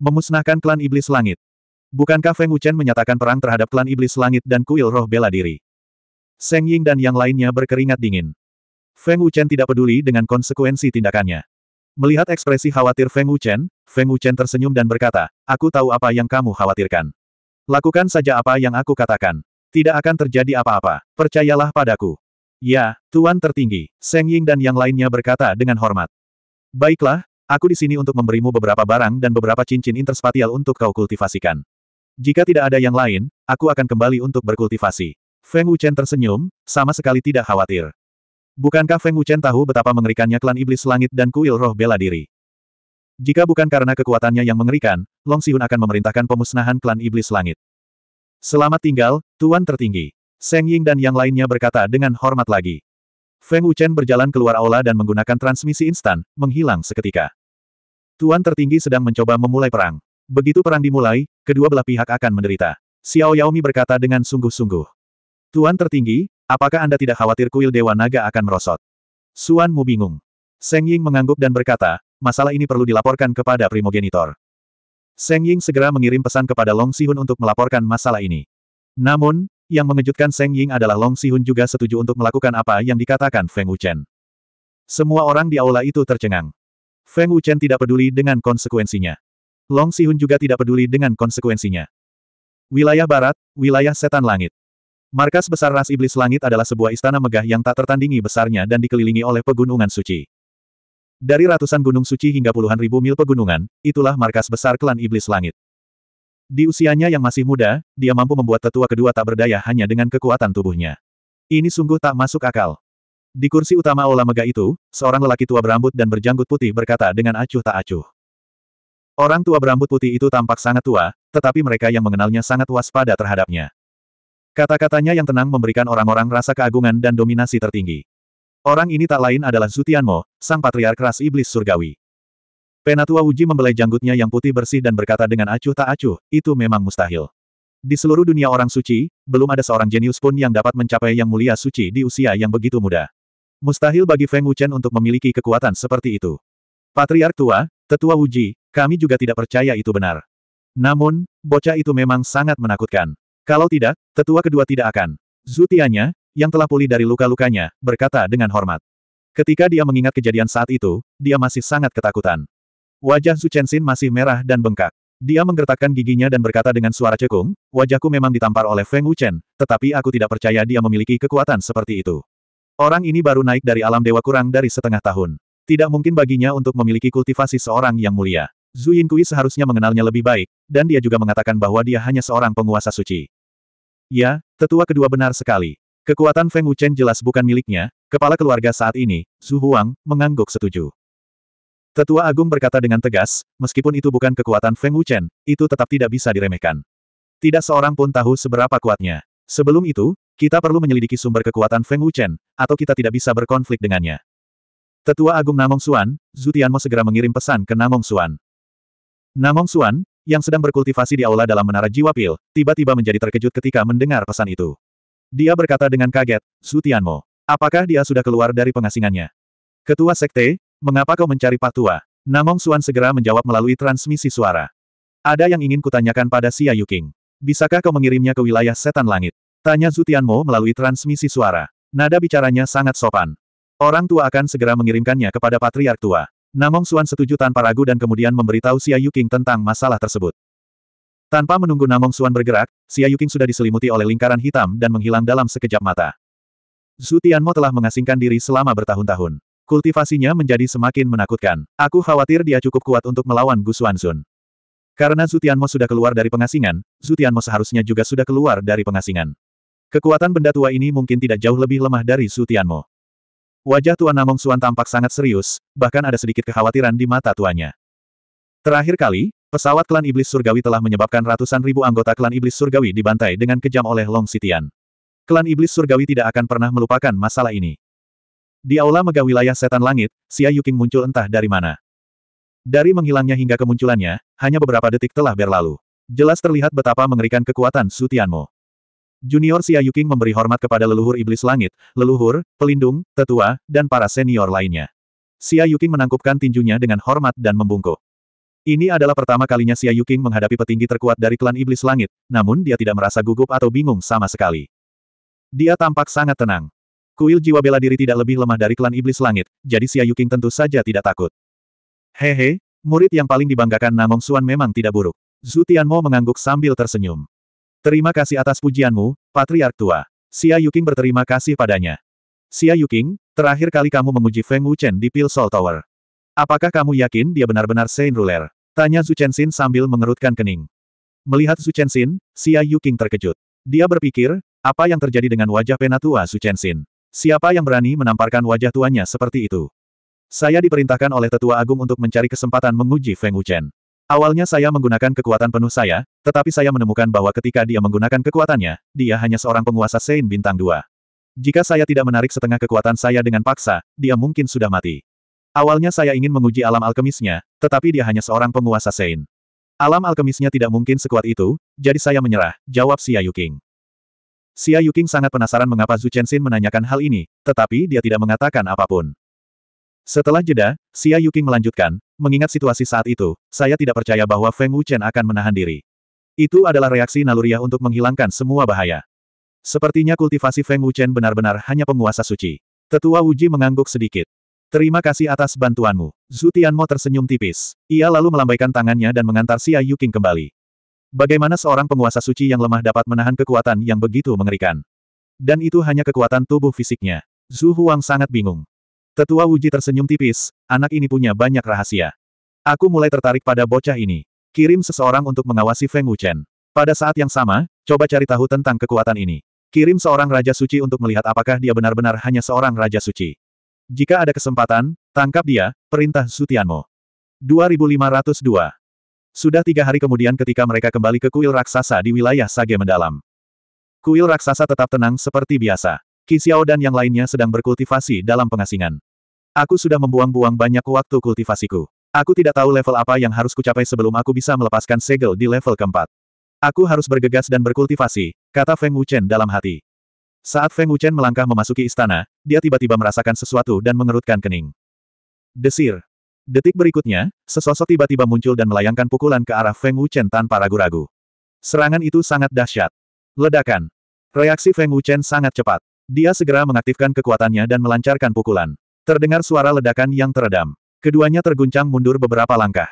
Memusnahkan klan iblis langit. Bukankah Feng Wuchen menyatakan perang terhadap klan iblis langit dan kuil roh bela diri? Seng Ying dan yang lainnya berkeringat dingin. Feng Wuchen tidak peduli dengan konsekuensi tindakannya. Melihat ekspresi khawatir Feng Wuchen, Feng Wuchen tersenyum dan berkata, Aku tahu apa yang kamu khawatirkan. Lakukan saja apa yang aku katakan. Tidak akan terjadi apa-apa. Percayalah padaku. Ya, Tuan tertinggi, Seng Ying dan yang lainnya berkata dengan hormat. Baiklah, Aku di sini untuk memberimu beberapa barang dan beberapa cincin interspatial untuk kau kultivasikan. Jika tidak ada yang lain, aku akan kembali untuk berkultivasi. Feng Wuchen tersenyum, sama sekali tidak khawatir. Bukankah Feng Wuchen tahu betapa mengerikannya klan iblis langit dan kuil roh bela diri? Jika bukan karena kekuatannya yang mengerikan, Long Sihun akan memerintahkan pemusnahan klan iblis langit. Selamat tinggal, Tuan tertinggi. Seng Ying dan yang lainnya berkata dengan hormat lagi. Feng Wuchen berjalan keluar aula dan menggunakan transmisi instan, menghilang seketika. Tuan tertinggi sedang mencoba memulai perang. Begitu perang dimulai, kedua belah pihak akan menderita. Xiao Yaomi berkata dengan sungguh-sungguh. Tuan tertinggi, apakah Anda tidak khawatir kuil Dewa Naga akan merosot? Suan Mu bingung. Seng Ying mengangguk dan berkata, masalah ini perlu dilaporkan kepada primogenitor. Seng Ying segera mengirim pesan kepada Long Sihun untuk melaporkan masalah ini. Namun, yang mengejutkan Seng Ying adalah Long Sihun juga setuju untuk melakukan apa yang dikatakan Feng Wuchen. Semua orang di aula itu tercengang. Feng Wuchen tidak peduli dengan konsekuensinya. Long Sihun juga tidak peduli dengan konsekuensinya. Wilayah Barat, Wilayah Setan Langit. Markas besar ras iblis langit adalah sebuah istana megah yang tak tertandingi besarnya dan dikelilingi oleh pegunungan suci. Dari ratusan gunung suci hingga puluhan ribu mil pegunungan, itulah markas besar klan iblis langit. Di usianya yang masih muda, dia mampu membuat tetua kedua tak berdaya hanya dengan kekuatan tubuhnya. Ini sungguh tak masuk akal. Di kursi utama Aula Mega itu, seorang lelaki tua berambut dan berjanggut putih berkata dengan acuh tak acuh. Orang tua berambut putih itu tampak sangat tua, tetapi mereka yang mengenalnya sangat waspada terhadapnya. Kata-katanya yang tenang memberikan orang-orang rasa keagungan dan dominasi tertinggi. Orang ini tak lain adalah Zutianmo, sang patriark ras iblis surgawi. Penatua Wuji membelai janggutnya yang putih bersih dan berkata dengan acuh tak acuh, itu memang mustahil. Di seluruh dunia orang suci, belum ada seorang jenius pun yang dapat mencapai yang mulia suci di usia yang begitu muda. Mustahil bagi Feng Wuchen untuk memiliki kekuatan seperti itu. Patriark tua, tetua Wuji, kami juga tidak percaya itu benar. Namun, bocah itu memang sangat menakutkan. Kalau tidak, tetua kedua tidak akan. Zutianya, yang telah pulih dari luka-lukanya, berkata dengan hormat. Ketika dia mengingat kejadian saat itu, dia masih sangat ketakutan. Wajah Chenxin masih merah dan bengkak. Dia menggertakkan giginya dan berkata dengan suara cekung, wajahku memang ditampar oleh Feng Wuchen, tetapi aku tidak percaya dia memiliki kekuatan seperti itu. Orang ini baru naik dari alam dewa kurang dari setengah tahun. Tidak mungkin baginya untuk memiliki kultivasi seorang yang mulia. Zhu Yinkui seharusnya mengenalnya lebih baik, dan dia juga mengatakan bahwa dia hanya seorang penguasa suci. Ya, tetua kedua benar sekali. Kekuatan Feng Wuchen jelas bukan miliknya, kepala keluarga saat ini, Zhu Huang, mengangguk setuju. Tetua Agung berkata dengan tegas, meskipun itu bukan kekuatan Feng Wuchen, itu tetap tidak bisa diremehkan. Tidak seorang pun tahu seberapa kuatnya. Sebelum itu, kita perlu menyelidiki sumber kekuatan Feng Wuchen, atau kita tidak bisa berkonflik dengannya. Tetua Agung Namong Suan, Zutianmo segera mengirim pesan ke Namong Suan. Namong Suan, yang sedang berkultivasi di aula dalam menara jiwa pil, tiba-tiba menjadi terkejut ketika mendengar pesan itu. Dia berkata dengan kaget, Zutianmo, apakah dia sudah keluar dari pengasingannya? Ketua Sekte, mengapa kau mencari Patua? Namong Suan segera menjawab melalui transmisi suara. Ada yang ingin kutanyakan pada Xia Yuking. Bisakah kau mengirimnya ke wilayah setan langit? Tanya Zutianmo melalui transmisi suara. Nada bicaranya sangat sopan. Orang tua akan segera mengirimkannya kepada patriark tua. Namong Suan setuju tanpa ragu dan kemudian memberitahu Xia Yuking tentang masalah tersebut. Tanpa menunggu Namong Suan bergerak, Xia Yuking sudah diselimuti oleh lingkaran hitam dan menghilang dalam sekejap mata. Zutianmo telah mengasingkan diri selama bertahun-tahun. Kultivasinya menjadi semakin menakutkan. Aku khawatir dia cukup kuat untuk melawan Gu Xuanzun. Karena Zutianmo sudah keluar dari pengasingan, Zutianmo seharusnya juga sudah keluar dari pengasingan. Kekuatan benda tua ini mungkin tidak jauh lebih lemah dari Su Tianmo. Wajah Tuan Namong Suan tampak sangat serius, bahkan ada sedikit kekhawatiran di mata tuannya. Terakhir kali, pesawat klan iblis surgawi telah menyebabkan ratusan ribu anggota klan iblis surgawi dibantai dengan kejam oleh Long Sitian. Klan iblis surgawi tidak akan pernah melupakan masalah ini. Di aula mega wilayah setan langit, Xia Yuking muncul entah dari mana. Dari menghilangnya hingga kemunculannya, hanya beberapa detik telah berlalu. Jelas terlihat betapa mengerikan kekuatan Su Tianmo. Junior Xia Yuking memberi hormat kepada leluhur iblis langit, leluhur, pelindung, tetua, dan para senior lainnya. Xia Yuking menangkupkan tinjunya dengan hormat dan membungkuk. Ini adalah pertama kalinya Xia Yuking menghadapi petinggi terkuat dari klan iblis langit, namun dia tidak merasa gugup atau bingung sama sekali. Dia tampak sangat tenang. Kuil jiwa bela diri tidak lebih lemah dari klan iblis langit, jadi Xia Yuking tentu saja tidak takut. Hehe, murid yang paling dibanggakan Namong Suan memang tidak buruk. Zutian Mo mengangguk sambil tersenyum. Terima kasih atas pujianmu, Patriark Tua. Xia Yuking berterima kasih padanya. Xia Yuking, terakhir kali kamu memuji Feng Wuchen di Pil Soul Tower. Apakah kamu yakin dia benar-benar Saint Ruler? Tanya Zhu Chen Xin sambil mengerutkan kening. Melihat Zhu Chen Xin, Xia Yuking terkejut. Dia berpikir, apa yang terjadi dengan wajah penatua Zhu Chen Xin? Siapa yang berani menamparkan wajah tuanya seperti itu? Saya diperintahkan oleh Tetua Agung untuk mencari kesempatan menguji Feng Wuchen. Awalnya saya menggunakan kekuatan penuh saya, tetapi saya menemukan bahwa ketika dia menggunakan kekuatannya, dia hanya seorang penguasa Sein Bintang 2. Jika saya tidak menarik setengah kekuatan saya dengan paksa, dia mungkin sudah mati. Awalnya saya ingin menguji alam alkemisnya, tetapi dia hanya seorang penguasa Sein. Alam alkemisnya tidak mungkin sekuat itu, jadi saya menyerah, jawab Xia Yuking. Xia Yuking sangat penasaran mengapa Zhu Chenxin menanyakan hal ini, tetapi dia tidak mengatakan apapun. Setelah jeda, Xia Yuking melanjutkan, mengingat situasi saat itu, saya tidak percaya bahwa Feng Wuchen akan menahan diri. Itu adalah reaksi naluriah untuk menghilangkan semua bahaya. Sepertinya kultivasi Feng Wuchen benar-benar hanya penguasa suci. Tetua Wuji mengangguk sedikit. Terima kasih atas bantuanmu. Zhu Tianmo tersenyum tipis. Ia lalu melambaikan tangannya dan mengantar Xia Yuking kembali. Bagaimana seorang penguasa suci yang lemah dapat menahan kekuatan yang begitu mengerikan? Dan itu hanya kekuatan tubuh fisiknya. Zhu Huang sangat bingung. Tetua Wuji tersenyum tipis, anak ini punya banyak rahasia. Aku mulai tertarik pada bocah ini. Kirim seseorang untuk mengawasi Feng Wuchen. Pada saat yang sama, coba cari tahu tentang kekuatan ini. Kirim seorang Raja Suci untuk melihat apakah dia benar-benar hanya seorang Raja Suci. Jika ada kesempatan, tangkap dia, perintah Sutianmo. 2502 Sudah tiga hari kemudian ketika mereka kembali ke kuil raksasa di wilayah Sage mendalam. Kuil raksasa tetap tenang seperti biasa. Kisiao dan yang lainnya sedang berkultivasi dalam pengasingan. Aku sudah membuang-buang banyak waktu kultivasiku. Aku tidak tahu level apa yang harus kucapai sebelum aku bisa melepaskan segel di level keempat. Aku harus bergegas dan berkultivasi, kata Feng Wuchen dalam hati. Saat Feng Wuchen melangkah memasuki istana, dia tiba-tiba merasakan sesuatu dan mengerutkan kening. Desir. Detik berikutnya, sesosok tiba-tiba muncul dan melayangkan pukulan ke arah Feng Wuchen tanpa ragu-ragu. Serangan itu sangat dahsyat. Ledakan. Reaksi Feng Wuchen sangat cepat. Dia segera mengaktifkan kekuatannya dan melancarkan pukulan. Terdengar suara ledakan yang teredam. Keduanya terguncang mundur beberapa langkah.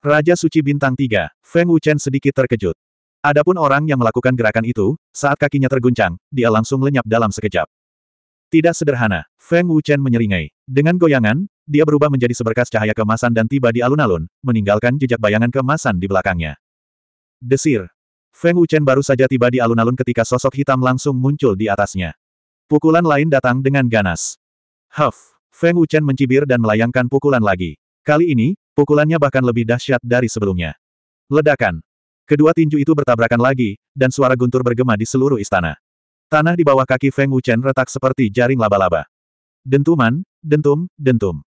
Raja Suci Bintang 3, Feng Wuchen sedikit terkejut. Adapun orang yang melakukan gerakan itu, saat kakinya terguncang, dia langsung lenyap dalam sekejap. Tidak sederhana, Feng Wuchen menyeringai. Dengan goyangan, dia berubah menjadi seberkas cahaya kemasan dan tiba di alun-alun, meninggalkan jejak bayangan kemasan di belakangnya. Desir. Feng Wuchen baru saja tiba di alun-alun ketika sosok hitam langsung muncul di atasnya. Pukulan lain datang dengan ganas. Huff! Feng Wuchen mencibir dan melayangkan pukulan lagi. Kali ini, pukulannya bahkan lebih dahsyat dari sebelumnya. Ledakan! Kedua tinju itu bertabrakan lagi, dan suara guntur bergema di seluruh istana. Tanah di bawah kaki Feng Wuchen retak seperti jaring laba-laba. Dentuman, dentum, dentum.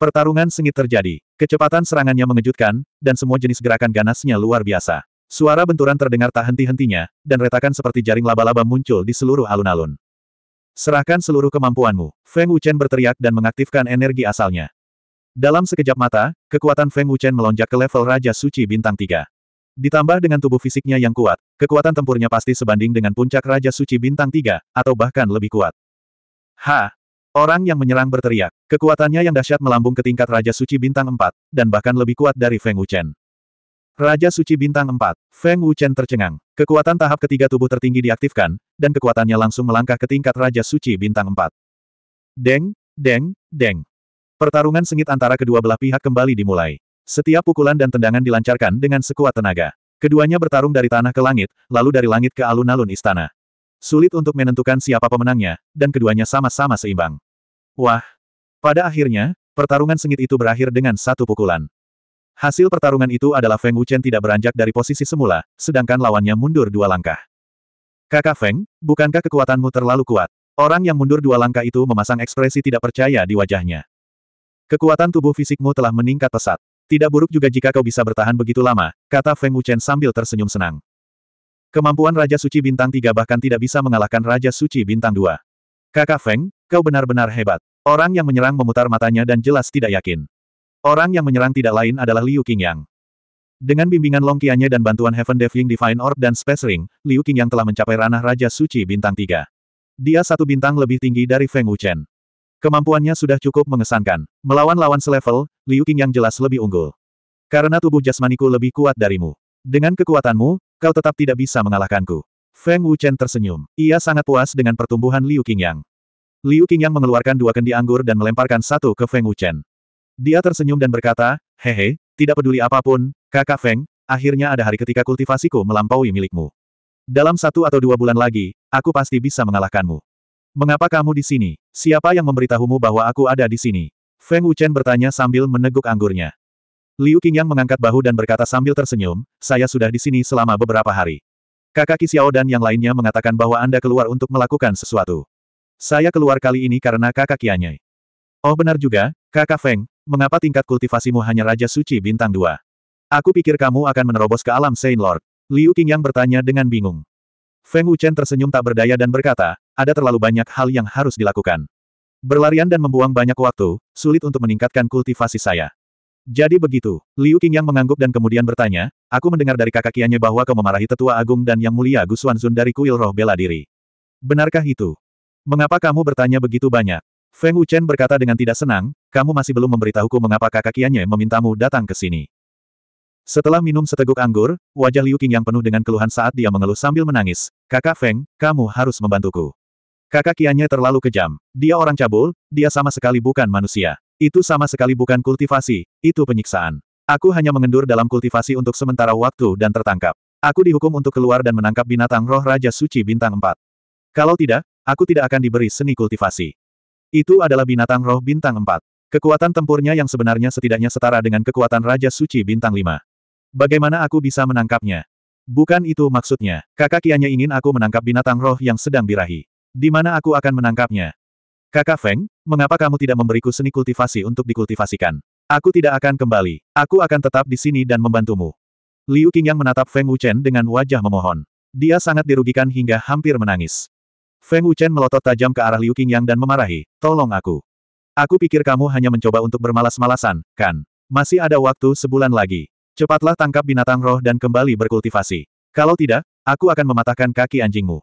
Pertarungan sengit terjadi. Kecepatan serangannya mengejutkan, dan semua jenis gerakan ganasnya luar biasa. Suara benturan terdengar tak henti-hentinya, dan retakan seperti jaring laba-laba muncul di seluruh alun-alun. Serahkan seluruh kemampuanmu. Feng Wuchen berteriak dan mengaktifkan energi asalnya. Dalam sekejap mata, kekuatan Feng Wuchen melonjak ke level Raja Suci Bintang 3. Ditambah dengan tubuh fisiknya yang kuat, kekuatan tempurnya pasti sebanding dengan puncak Raja Suci Bintang 3, atau bahkan lebih kuat. Ha! Orang yang menyerang berteriak. Kekuatannya yang dahsyat melambung ke tingkat Raja Suci Bintang 4, dan bahkan lebih kuat dari Feng Wuchen. Raja Suci Bintang 4, Feng Wuchen tercengang. Kekuatan tahap ketiga tubuh tertinggi diaktifkan, dan kekuatannya langsung melangkah ke tingkat Raja Suci Bintang 4. Deng, deng, deng. Pertarungan sengit antara kedua belah pihak kembali dimulai. Setiap pukulan dan tendangan dilancarkan dengan sekuat tenaga. Keduanya bertarung dari tanah ke langit, lalu dari langit ke alun-alun istana. Sulit untuk menentukan siapa pemenangnya, dan keduanya sama-sama seimbang. Wah! Pada akhirnya, pertarungan sengit itu berakhir dengan satu pukulan. Hasil pertarungan itu adalah Feng Wuchen tidak beranjak dari posisi semula, sedangkan lawannya mundur dua langkah. Kakak Feng, bukankah kekuatanmu terlalu kuat? Orang yang mundur dua langkah itu memasang ekspresi tidak percaya di wajahnya. Kekuatan tubuh fisikmu telah meningkat pesat. Tidak buruk juga jika kau bisa bertahan begitu lama, kata Feng Wuchen sambil tersenyum senang. Kemampuan Raja Suci Bintang 3 bahkan tidak bisa mengalahkan Raja Suci Bintang 2. Kakak Feng, kau benar-benar hebat. Orang yang menyerang memutar matanya dan jelas tidak yakin. Orang yang menyerang tidak lain adalah Liu Qingyang. Dengan bimbingan Long Qianya dan bantuan Heaven Devling Divine Orb dan Space Ring, Liu Qingyang telah mencapai ranah Raja Suci Bintang 3. Dia satu bintang lebih tinggi dari Feng Wuchen. Kemampuannya sudah cukup mengesankan. Melawan lawan selevel, Liu Qingyang jelas lebih unggul. Karena tubuh jasmaniku lebih kuat darimu. Dengan kekuatanmu, kau tetap tidak bisa mengalahkanku. Feng Wuchen tersenyum. Ia sangat puas dengan pertumbuhan Liu Qingyang. Liu Qingyang mengeluarkan dua kendi anggur dan melemparkan satu ke Feng Wuchen. Dia tersenyum dan berkata, hehe, tidak peduli apapun, kakak Feng, akhirnya ada hari ketika kultivasiku melampaui milikmu. Dalam satu atau dua bulan lagi, aku pasti bisa mengalahkanmu. Mengapa kamu di sini? Siapa yang memberitahumu bahwa aku ada di sini? Feng Wuchen bertanya sambil meneguk anggurnya. Liu Qingyang mengangkat bahu dan berkata sambil tersenyum, saya sudah di sini selama beberapa hari. Kakak Kisiao dan yang lainnya mengatakan bahwa Anda keluar untuk melakukan sesuatu. Saya keluar kali ini karena kakak Kianyai. Oh benar juga, kakak Feng, Mengapa tingkat kultivasimu hanya Raja Suci Bintang 2? Aku pikir kamu akan menerobos ke alam Saint Lord. Liu Qingyang bertanya dengan bingung. Feng Wuchen tersenyum tak berdaya dan berkata, ada terlalu banyak hal yang harus dilakukan. Berlarian dan membuang banyak waktu, sulit untuk meningkatkan kultivasi saya. Jadi begitu, Liu Qingyang mengangguk dan kemudian bertanya, aku mendengar dari kakak kiannya bahwa kau memarahi tetua agung dan yang mulia Gu Xuanzun dari kuil roh bela diri. Benarkah itu? Mengapa kamu bertanya begitu banyak? Feng Wuchen berkata dengan tidak senang, kamu masih belum memberitahuku mengapa kakak Kianye memintamu datang ke sini. Setelah minum seteguk anggur, wajah Liu Qing yang penuh dengan keluhan saat dia mengeluh sambil menangis, Kakak Feng, kamu harus membantuku. Kakak Kianye terlalu kejam, dia orang cabul, dia sama sekali bukan manusia. Itu sama sekali bukan kultivasi, itu penyiksaan. Aku hanya mengendur dalam kultivasi untuk sementara waktu dan tertangkap. Aku dihukum untuk keluar dan menangkap binatang roh Raja Suci Bintang 4. Kalau tidak, aku tidak akan diberi seni kultivasi. Itu adalah binatang roh Bintang 4. Kekuatan tempurnya yang sebenarnya setidaknya setara dengan kekuatan Raja Suci Bintang 5. Bagaimana aku bisa menangkapnya? Bukan itu maksudnya. Kakak Kianya ingin aku menangkap binatang roh yang sedang birahi. Di mana aku akan menangkapnya? Kakak Feng, mengapa kamu tidak memberiku seni kultivasi untuk dikultivasikan? Aku tidak akan kembali. Aku akan tetap di sini dan membantumu. Liu Qing yang menatap Feng Wuchen dengan wajah memohon. Dia sangat dirugikan hingga hampir menangis. Feng Wuchen melotot tajam ke arah Liu Qing yang dan memarahi, tolong aku. Aku pikir kamu hanya mencoba untuk bermalas-malasan, kan? Masih ada waktu sebulan lagi. Cepatlah tangkap binatang roh dan kembali berkultivasi. Kalau tidak, aku akan mematahkan kaki anjingmu.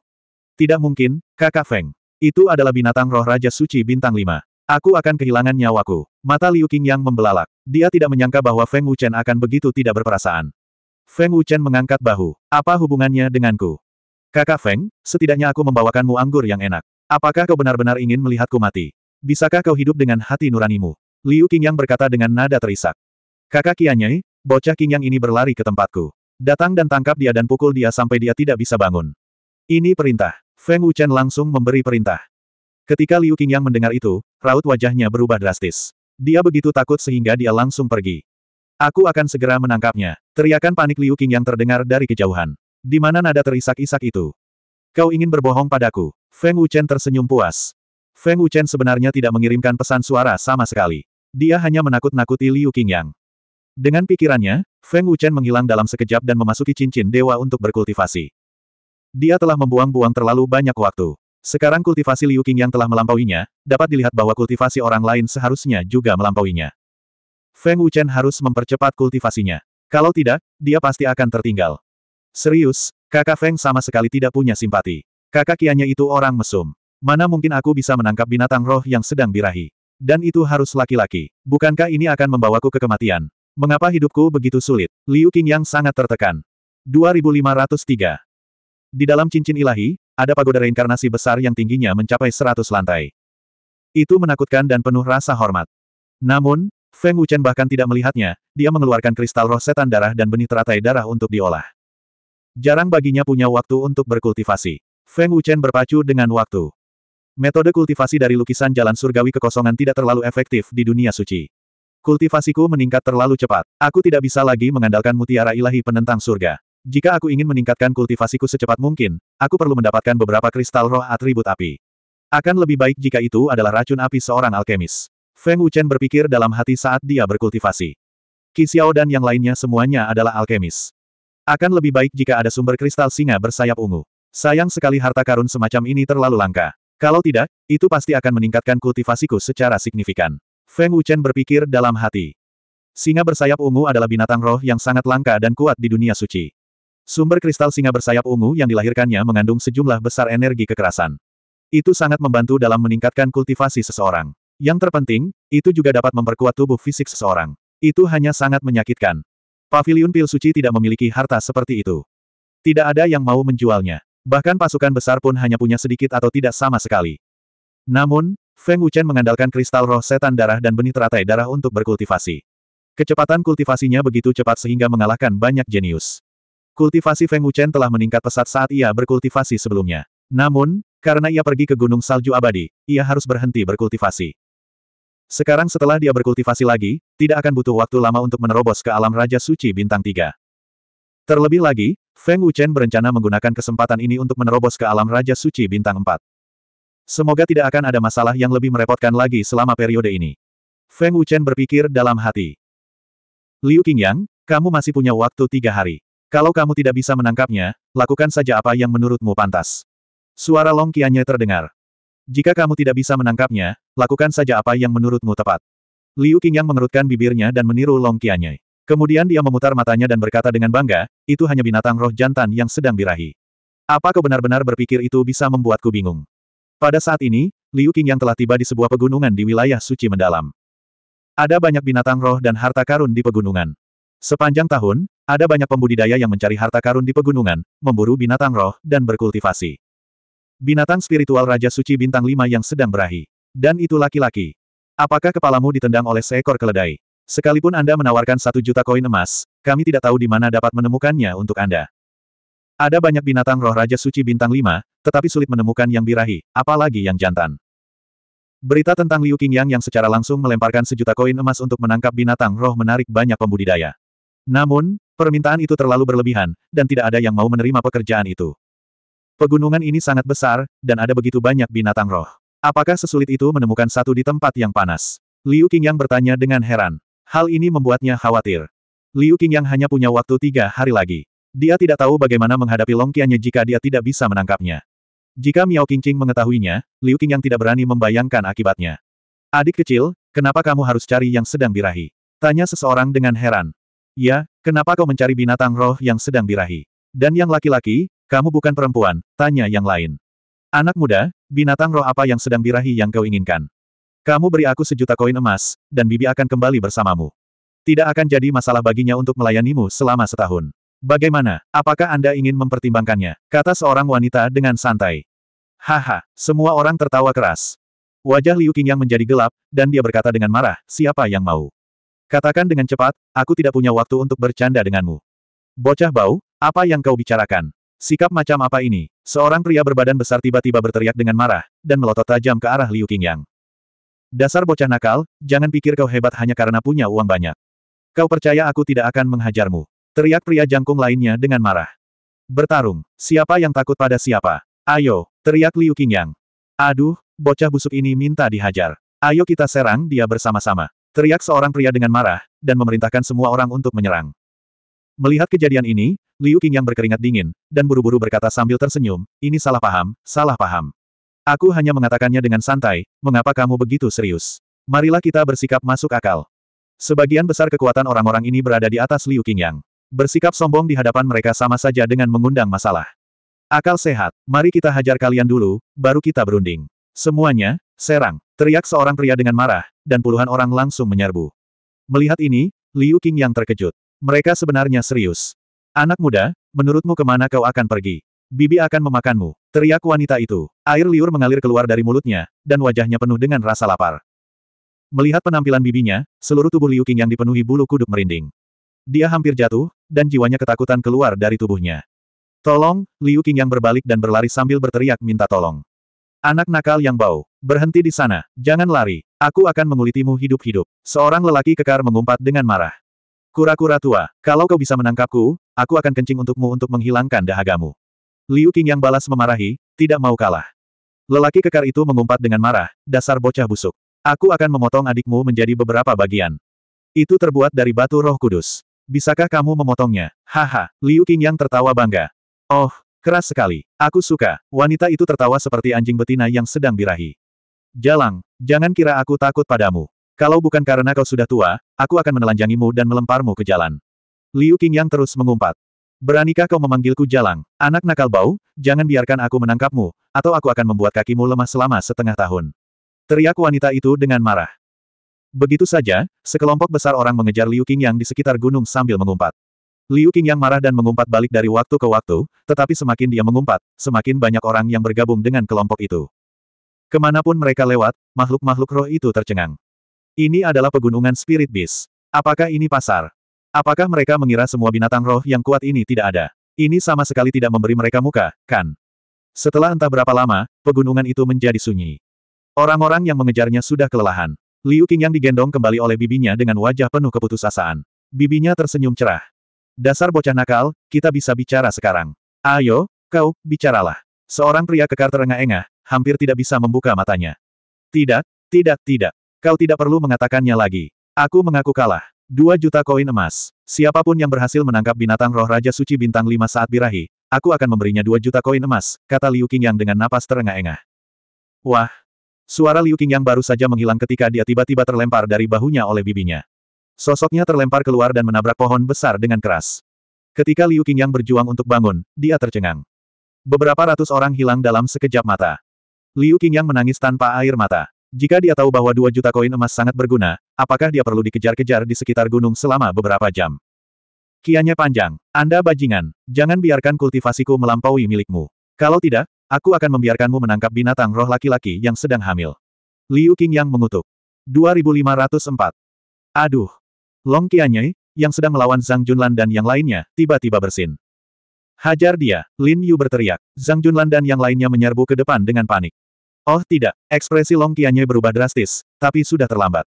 Tidak mungkin, kakak Feng. Itu adalah binatang roh Raja Suci Bintang 5. Aku akan kehilangan nyawaku. Mata Liu Qing yang membelalak. Dia tidak menyangka bahwa Feng Wuchen akan begitu tidak berperasaan. Feng Wuchen mengangkat bahu. Apa hubungannya denganku? Kakak Feng, setidaknya aku membawakanmu anggur yang enak. Apakah kau benar-benar ingin melihatku mati? Bisakah kau hidup dengan hati nuranimu? Liu Qingyang berkata dengan nada terisak. Kakak Qianyai, bocah Qingyang ini berlari ke tempatku. Datang dan tangkap dia dan pukul dia sampai dia tidak bisa bangun. Ini perintah. Feng Wuchen langsung memberi perintah. Ketika Liu Qingyang mendengar itu, raut wajahnya berubah drastis. Dia begitu takut sehingga dia langsung pergi. Aku akan segera menangkapnya. Teriakan panik Liu Qingyang terdengar dari kejauhan. Di mana nada terisak-isak itu? Kau ingin berbohong padaku? Feng Wuchen tersenyum puas. Feng Wuchen sebenarnya tidak mengirimkan pesan suara sama sekali. Dia hanya menakut-nakuti Liu Qingyang. Dengan pikirannya, Feng Wuchen menghilang dalam sekejap dan memasuki cincin dewa untuk berkultivasi. Dia telah membuang-buang terlalu banyak waktu. Sekarang kultivasi Liu Qingyang telah melampauinya, dapat dilihat bahwa kultivasi orang lain seharusnya juga melampauinya. Feng Wuchen harus mempercepat kultivasinya. Kalau tidak, dia pasti akan tertinggal. Serius, kakak Feng sama sekali tidak punya simpati. Kakak kianya itu orang mesum. Mana mungkin aku bisa menangkap binatang roh yang sedang birahi? Dan itu harus laki-laki. Bukankah ini akan membawaku ke kematian? Mengapa hidupku begitu sulit? Liu yang sangat tertekan. 2503 Di dalam cincin ilahi, ada pagoda reinkarnasi besar yang tingginya mencapai 100 lantai. Itu menakutkan dan penuh rasa hormat. Namun, Feng Wuchen bahkan tidak melihatnya, dia mengeluarkan kristal roh setan darah dan benih teratai darah untuk diolah. Jarang baginya punya waktu untuk berkultivasi. Feng Wuchen berpacu dengan waktu. Metode kultivasi dari lukisan jalan surgawi kekosongan tidak terlalu efektif di dunia suci. Kultivasiku meningkat terlalu cepat. Aku tidak bisa lagi mengandalkan mutiara ilahi penentang surga. Jika aku ingin meningkatkan kultivasiku secepat mungkin, aku perlu mendapatkan beberapa kristal roh atribut api. Akan lebih baik jika itu adalah racun api seorang alkemis. Feng Wuchen berpikir dalam hati saat dia berkultivasi. Qi dan yang lainnya semuanya adalah alkemis. Akan lebih baik jika ada sumber kristal singa bersayap ungu. Sayang sekali harta karun semacam ini terlalu langka. Kalau tidak, itu pasti akan meningkatkan kultivasiku secara signifikan. Feng Wuchen berpikir dalam hati. Singa bersayap ungu adalah binatang roh yang sangat langka dan kuat di dunia suci. Sumber kristal singa bersayap ungu yang dilahirkannya mengandung sejumlah besar energi kekerasan. Itu sangat membantu dalam meningkatkan kultivasi seseorang. Yang terpenting, itu juga dapat memperkuat tubuh fisik seseorang. Itu hanya sangat menyakitkan. Paviliun Pil Suci tidak memiliki harta seperti itu. Tidak ada yang mau menjualnya. Bahkan pasukan besar pun hanya punya sedikit atau tidak sama sekali. Namun, Feng Wuchen mengandalkan kristal roh setan darah dan benih teratai darah untuk berkultivasi. Kecepatan kultivasinya begitu cepat sehingga mengalahkan banyak jenius. Kultivasi Feng Wuchen telah meningkat pesat saat ia berkultivasi sebelumnya. Namun, karena ia pergi ke Gunung Salju Abadi, ia harus berhenti berkultivasi. Sekarang setelah dia berkultivasi lagi, tidak akan butuh waktu lama untuk menerobos ke alam Raja Suci Bintang 3. Terlebih lagi, Feng Wuchen berencana menggunakan kesempatan ini untuk menerobos ke alam Raja Suci Bintang 4. Semoga tidak akan ada masalah yang lebih merepotkan lagi selama periode ini. Feng Wuchen berpikir dalam hati. Liu Qingyang, kamu masih punya waktu tiga hari. Kalau kamu tidak bisa menangkapnya, lakukan saja apa yang menurutmu pantas. Suara Long Qiannya terdengar. Jika kamu tidak bisa menangkapnya, lakukan saja apa yang menurutmu tepat. Liu Qingyang mengerutkan bibirnya dan meniru Long Qiannya. Kemudian dia memutar matanya dan berkata dengan bangga, itu hanya binatang roh jantan yang sedang birahi. Apa kau benar-benar berpikir itu bisa membuatku bingung? Pada saat ini, Liu Qing yang telah tiba di sebuah pegunungan di wilayah suci mendalam. Ada banyak binatang roh dan harta karun di pegunungan. Sepanjang tahun, ada banyak pembudidaya yang mencari harta karun di pegunungan, memburu binatang roh, dan berkultivasi. Binatang spiritual Raja Suci Bintang Lima yang sedang berahi. Dan itu laki-laki. Apakah kepalamu ditendang oleh seekor keledai? Sekalipun Anda menawarkan satu juta koin emas, kami tidak tahu di mana dapat menemukannya untuk Anda. Ada banyak binatang roh Raja Suci Bintang 5, tetapi sulit menemukan yang birahi, apalagi yang jantan. Berita tentang Liu Qingyang yang secara langsung melemparkan sejuta koin emas untuk menangkap binatang roh menarik banyak pembudidaya. Namun, permintaan itu terlalu berlebihan, dan tidak ada yang mau menerima pekerjaan itu. Pegunungan ini sangat besar, dan ada begitu banyak binatang roh. Apakah sesulit itu menemukan satu di tempat yang panas? Liu Qingyang bertanya dengan heran. Hal ini membuatnya khawatir. Liu yang hanya punya waktu tiga hari lagi. Dia tidak tahu bagaimana menghadapi Long Qianya jika dia tidak bisa menangkapnya. Jika Miao Qingqing mengetahuinya, Liu yang tidak berani membayangkan akibatnya. Adik kecil, kenapa kamu harus cari yang sedang birahi? Tanya seseorang dengan heran. Ya, kenapa kau mencari binatang roh yang sedang birahi? Dan yang laki-laki, kamu bukan perempuan, tanya yang lain. Anak muda, binatang roh apa yang sedang birahi yang kau inginkan? Kamu beri aku sejuta koin emas, dan Bibi akan kembali bersamamu. Tidak akan jadi masalah baginya untuk melayanimu selama setahun. Bagaimana, apakah Anda ingin mempertimbangkannya? Kata seorang wanita dengan santai. Haha, semua orang tertawa keras. Wajah Liu Qingyang menjadi gelap, dan dia berkata dengan marah, siapa yang mau? Katakan dengan cepat, aku tidak punya waktu untuk bercanda denganmu. Bocah bau, apa yang kau bicarakan? Sikap macam apa ini? Seorang pria berbadan besar tiba-tiba berteriak dengan marah, dan melotot tajam ke arah Liu Qingyang. Dasar bocah nakal, jangan pikir kau hebat hanya karena punya uang banyak. Kau percaya aku tidak akan menghajarmu. Teriak pria jangkung lainnya dengan marah. Bertarung, siapa yang takut pada siapa? Ayo, teriak Liu Qingyang. Aduh, bocah busuk ini minta dihajar. Ayo kita serang dia bersama-sama. Teriak seorang pria dengan marah, dan memerintahkan semua orang untuk menyerang. Melihat kejadian ini, Liu Qingyang berkeringat dingin, dan buru-buru berkata sambil tersenyum, ini salah paham, salah paham. Aku hanya mengatakannya dengan santai, mengapa kamu begitu serius? Marilah kita bersikap masuk akal. Sebagian besar kekuatan orang-orang ini berada di atas Liu Qingyang. Bersikap sombong di hadapan mereka sama saja dengan mengundang masalah. Akal sehat, mari kita hajar kalian dulu, baru kita berunding. Semuanya, serang, teriak seorang pria dengan marah, dan puluhan orang langsung menyerbu. Melihat ini, Liu Qingyang terkejut. Mereka sebenarnya serius. Anak muda, menurutmu kemana kau akan pergi? Bibi akan memakanmu, teriak wanita itu. Air liur mengalir keluar dari mulutnya, dan wajahnya penuh dengan rasa lapar. Melihat penampilan bibinya, seluruh tubuh Liu Qing yang dipenuhi bulu kuduk merinding. Dia hampir jatuh, dan jiwanya ketakutan keluar dari tubuhnya. Tolong, Liu Qing yang berbalik dan berlari sambil berteriak minta tolong. Anak nakal yang bau, berhenti di sana, jangan lari, aku akan mengulitimu hidup-hidup. Seorang lelaki kekar mengumpat dengan marah. Kura-kura tua, kalau kau bisa menangkapku, aku akan kencing untukmu untuk menghilangkan dahagamu. Liu King yang balas memarahi, tidak mau kalah. Lelaki kekar itu mengumpat dengan marah, dasar bocah busuk. Aku akan memotong adikmu menjadi beberapa bagian. Itu terbuat dari batu roh kudus. Bisakah kamu memotongnya? Haha, Liu King yang tertawa bangga. Oh, keras sekali. Aku suka. Wanita itu tertawa seperti anjing betina yang sedang birahi. Jalang, jangan kira aku takut padamu. Kalau bukan karena kau sudah tua, aku akan menelanjangimu dan melemparmu ke jalan. Liu King yang terus mengumpat. Beranikah kau memanggilku Jalang, anak nakal bau, jangan biarkan aku menangkapmu, atau aku akan membuat kakimu lemah selama setengah tahun. Teriak wanita itu dengan marah. Begitu saja, sekelompok besar orang mengejar Liu Qingyang di sekitar gunung sambil mengumpat. Liu Qingyang marah dan mengumpat balik dari waktu ke waktu, tetapi semakin dia mengumpat, semakin banyak orang yang bergabung dengan kelompok itu. Kemanapun mereka lewat, makhluk-makhluk roh itu tercengang. Ini adalah pegunungan Spirit Beast. Apakah ini pasar? Apakah mereka mengira semua binatang roh yang kuat ini tidak ada? Ini sama sekali tidak memberi mereka muka, kan? Setelah entah berapa lama, pegunungan itu menjadi sunyi. Orang-orang yang mengejarnya sudah kelelahan. Liu King yang digendong kembali oleh bibinya dengan wajah penuh keputusasaan. Bibinya tersenyum cerah. Dasar bocah nakal, kita bisa bicara sekarang. Ayo, kau, bicaralah. Seorang pria kekar terengah-engah, hampir tidak bisa membuka matanya. Tidak, tidak, tidak. Kau tidak perlu mengatakannya lagi. Aku mengaku kalah. Dua juta koin emas. Siapapun yang berhasil menangkap binatang roh Raja Suci Bintang 5 saat birahi, aku akan memberinya dua juta koin emas, kata Liu Qingyang dengan napas terengah-engah. Wah! Suara Liu Qingyang baru saja menghilang ketika dia tiba-tiba terlempar dari bahunya oleh bibinya. Sosoknya terlempar keluar dan menabrak pohon besar dengan keras. Ketika Liu Qingyang berjuang untuk bangun, dia tercengang. Beberapa ratus orang hilang dalam sekejap mata. Liu Qingyang menangis tanpa air mata. Jika dia tahu bahwa 2 juta koin emas sangat berguna, apakah dia perlu dikejar-kejar di sekitar gunung selama beberapa jam? Kianya panjang. Anda bajingan. Jangan biarkan kultivasiku melampaui milikmu. Kalau tidak, aku akan membiarkanmu menangkap binatang roh laki-laki yang sedang hamil. Liu King yang mengutuk. 2504. Aduh. Long Qianye, yang sedang melawan Zhang Junlan dan yang lainnya, tiba-tiba bersin. Hajar dia, Lin Yu berteriak. Zhang Junlan dan yang lainnya menyerbu ke depan dengan panik. Oh tidak, ekspresi Long Qianye berubah drastis, tapi sudah terlambat.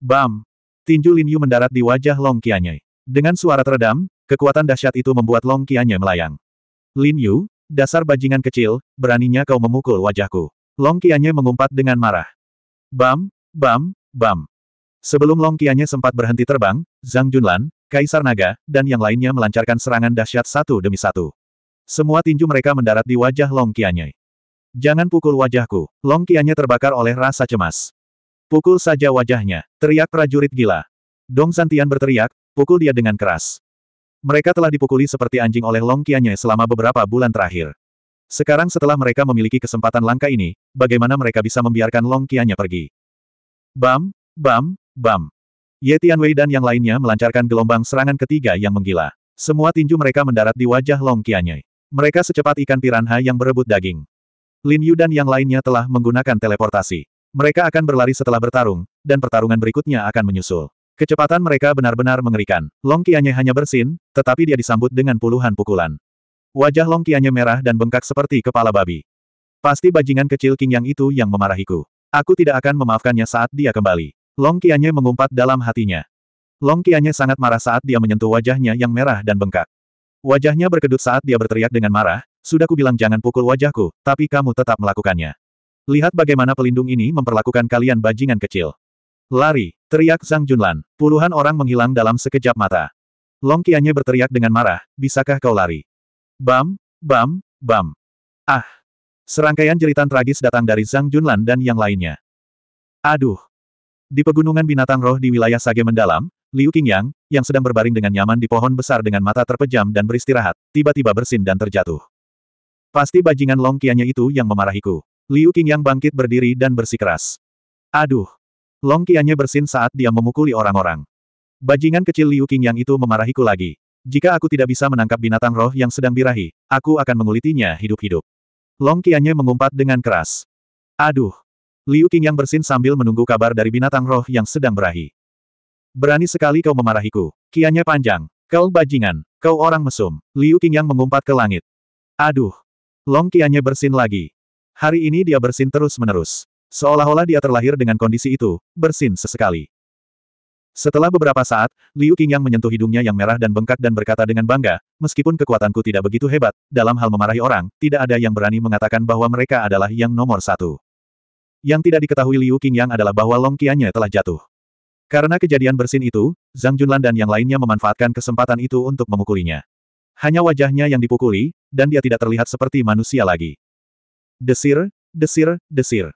Bam! Tinju Lin Yu mendarat di wajah Long Qianye. Dengan suara teredam, kekuatan dahsyat itu membuat Long Qianye melayang. Lin Yu, dasar bajingan kecil, beraninya kau memukul wajahku. Long Qianye mengumpat dengan marah. Bam, bam, bam. Sebelum Long Qianye sempat berhenti terbang, Zhang Junlan, Kaisar Naga, dan yang lainnya melancarkan serangan dahsyat satu demi satu. Semua tinju mereka mendarat di wajah Long Qianye. Jangan pukul wajahku. Long Qiannya terbakar oleh rasa cemas. Pukul saja wajahnya, teriak prajurit gila. Dong Santian berteriak, pukul dia dengan keras. Mereka telah dipukuli seperti anjing oleh Long Qiannya selama beberapa bulan terakhir. Sekarang setelah mereka memiliki kesempatan langka ini, bagaimana mereka bisa membiarkan Long Qiannya pergi? Bam, bam, bam. Ye Tianwei dan yang lainnya melancarkan gelombang serangan ketiga yang menggila. Semua tinju mereka mendarat di wajah Long Qianyi. Mereka secepat ikan piranha yang berebut daging. Lin Yu dan yang lainnya telah menggunakan teleportasi. Mereka akan berlari setelah bertarung, dan pertarungan berikutnya akan menyusul. Kecepatan mereka benar-benar mengerikan. Long Qianye hanya bersin, tetapi dia disambut dengan puluhan pukulan. Wajah Long Qianye merah dan bengkak seperti kepala babi. Pasti bajingan kecil King Yang itu yang memarahiku. Aku tidak akan memaafkannya saat dia kembali. Long Qianye mengumpat dalam hatinya. Long Qianye sangat marah saat dia menyentuh wajahnya yang merah dan bengkak. Wajahnya berkedut saat dia berteriak dengan marah, sudah kubilang jangan pukul wajahku, tapi kamu tetap melakukannya. Lihat bagaimana pelindung ini memperlakukan kalian bajingan kecil. Lari, teriak Zhang Junlan. Puluhan orang menghilang dalam sekejap mata. Long Qianye berteriak dengan marah, bisakah kau lari? Bam, bam, bam. Ah. Serangkaian jeritan tragis datang dari Zhang Junlan dan yang lainnya. Aduh. Di pegunungan binatang roh di wilayah Sage mendalam, Liu Qingyang, yang sedang berbaring dengan nyaman di pohon besar dengan mata terpejam dan beristirahat, tiba-tiba bersin dan terjatuh. Pasti bajingan Long Qianya itu yang memarahiku. Liu Qingyang bangkit berdiri dan bersikeras. Aduh! Long Qianya bersin saat dia memukuli orang-orang. Bajingan kecil Liu Qingyang itu memarahiku lagi. Jika aku tidak bisa menangkap binatang roh yang sedang birahi, aku akan mengulitinya hidup-hidup. Long Qianya mengumpat dengan keras. Aduh! Liu Qingyang bersin sambil menunggu kabar dari binatang roh yang sedang berahi. Berani sekali kau memarahiku. Kianya panjang. Kau bajingan. Kau orang mesum. Liu Qingyang mengumpat ke langit. Aduh! Long Qianye bersin lagi. Hari ini dia bersin terus-menerus. Seolah-olah dia terlahir dengan kondisi itu, bersin sesekali. Setelah beberapa saat, Liu Qingyang menyentuh hidungnya yang merah dan bengkak dan berkata dengan bangga, meskipun kekuatanku tidak begitu hebat, dalam hal memarahi orang, tidak ada yang berani mengatakan bahwa mereka adalah yang nomor satu. Yang tidak diketahui Liu Qingyang adalah bahwa Long Qianye telah jatuh. Karena kejadian bersin itu, Zhang Junlan dan yang lainnya memanfaatkan kesempatan itu untuk memukulinya. Hanya wajahnya yang dipukuli, dan dia tidak terlihat seperti manusia lagi. Desir, desir, desir.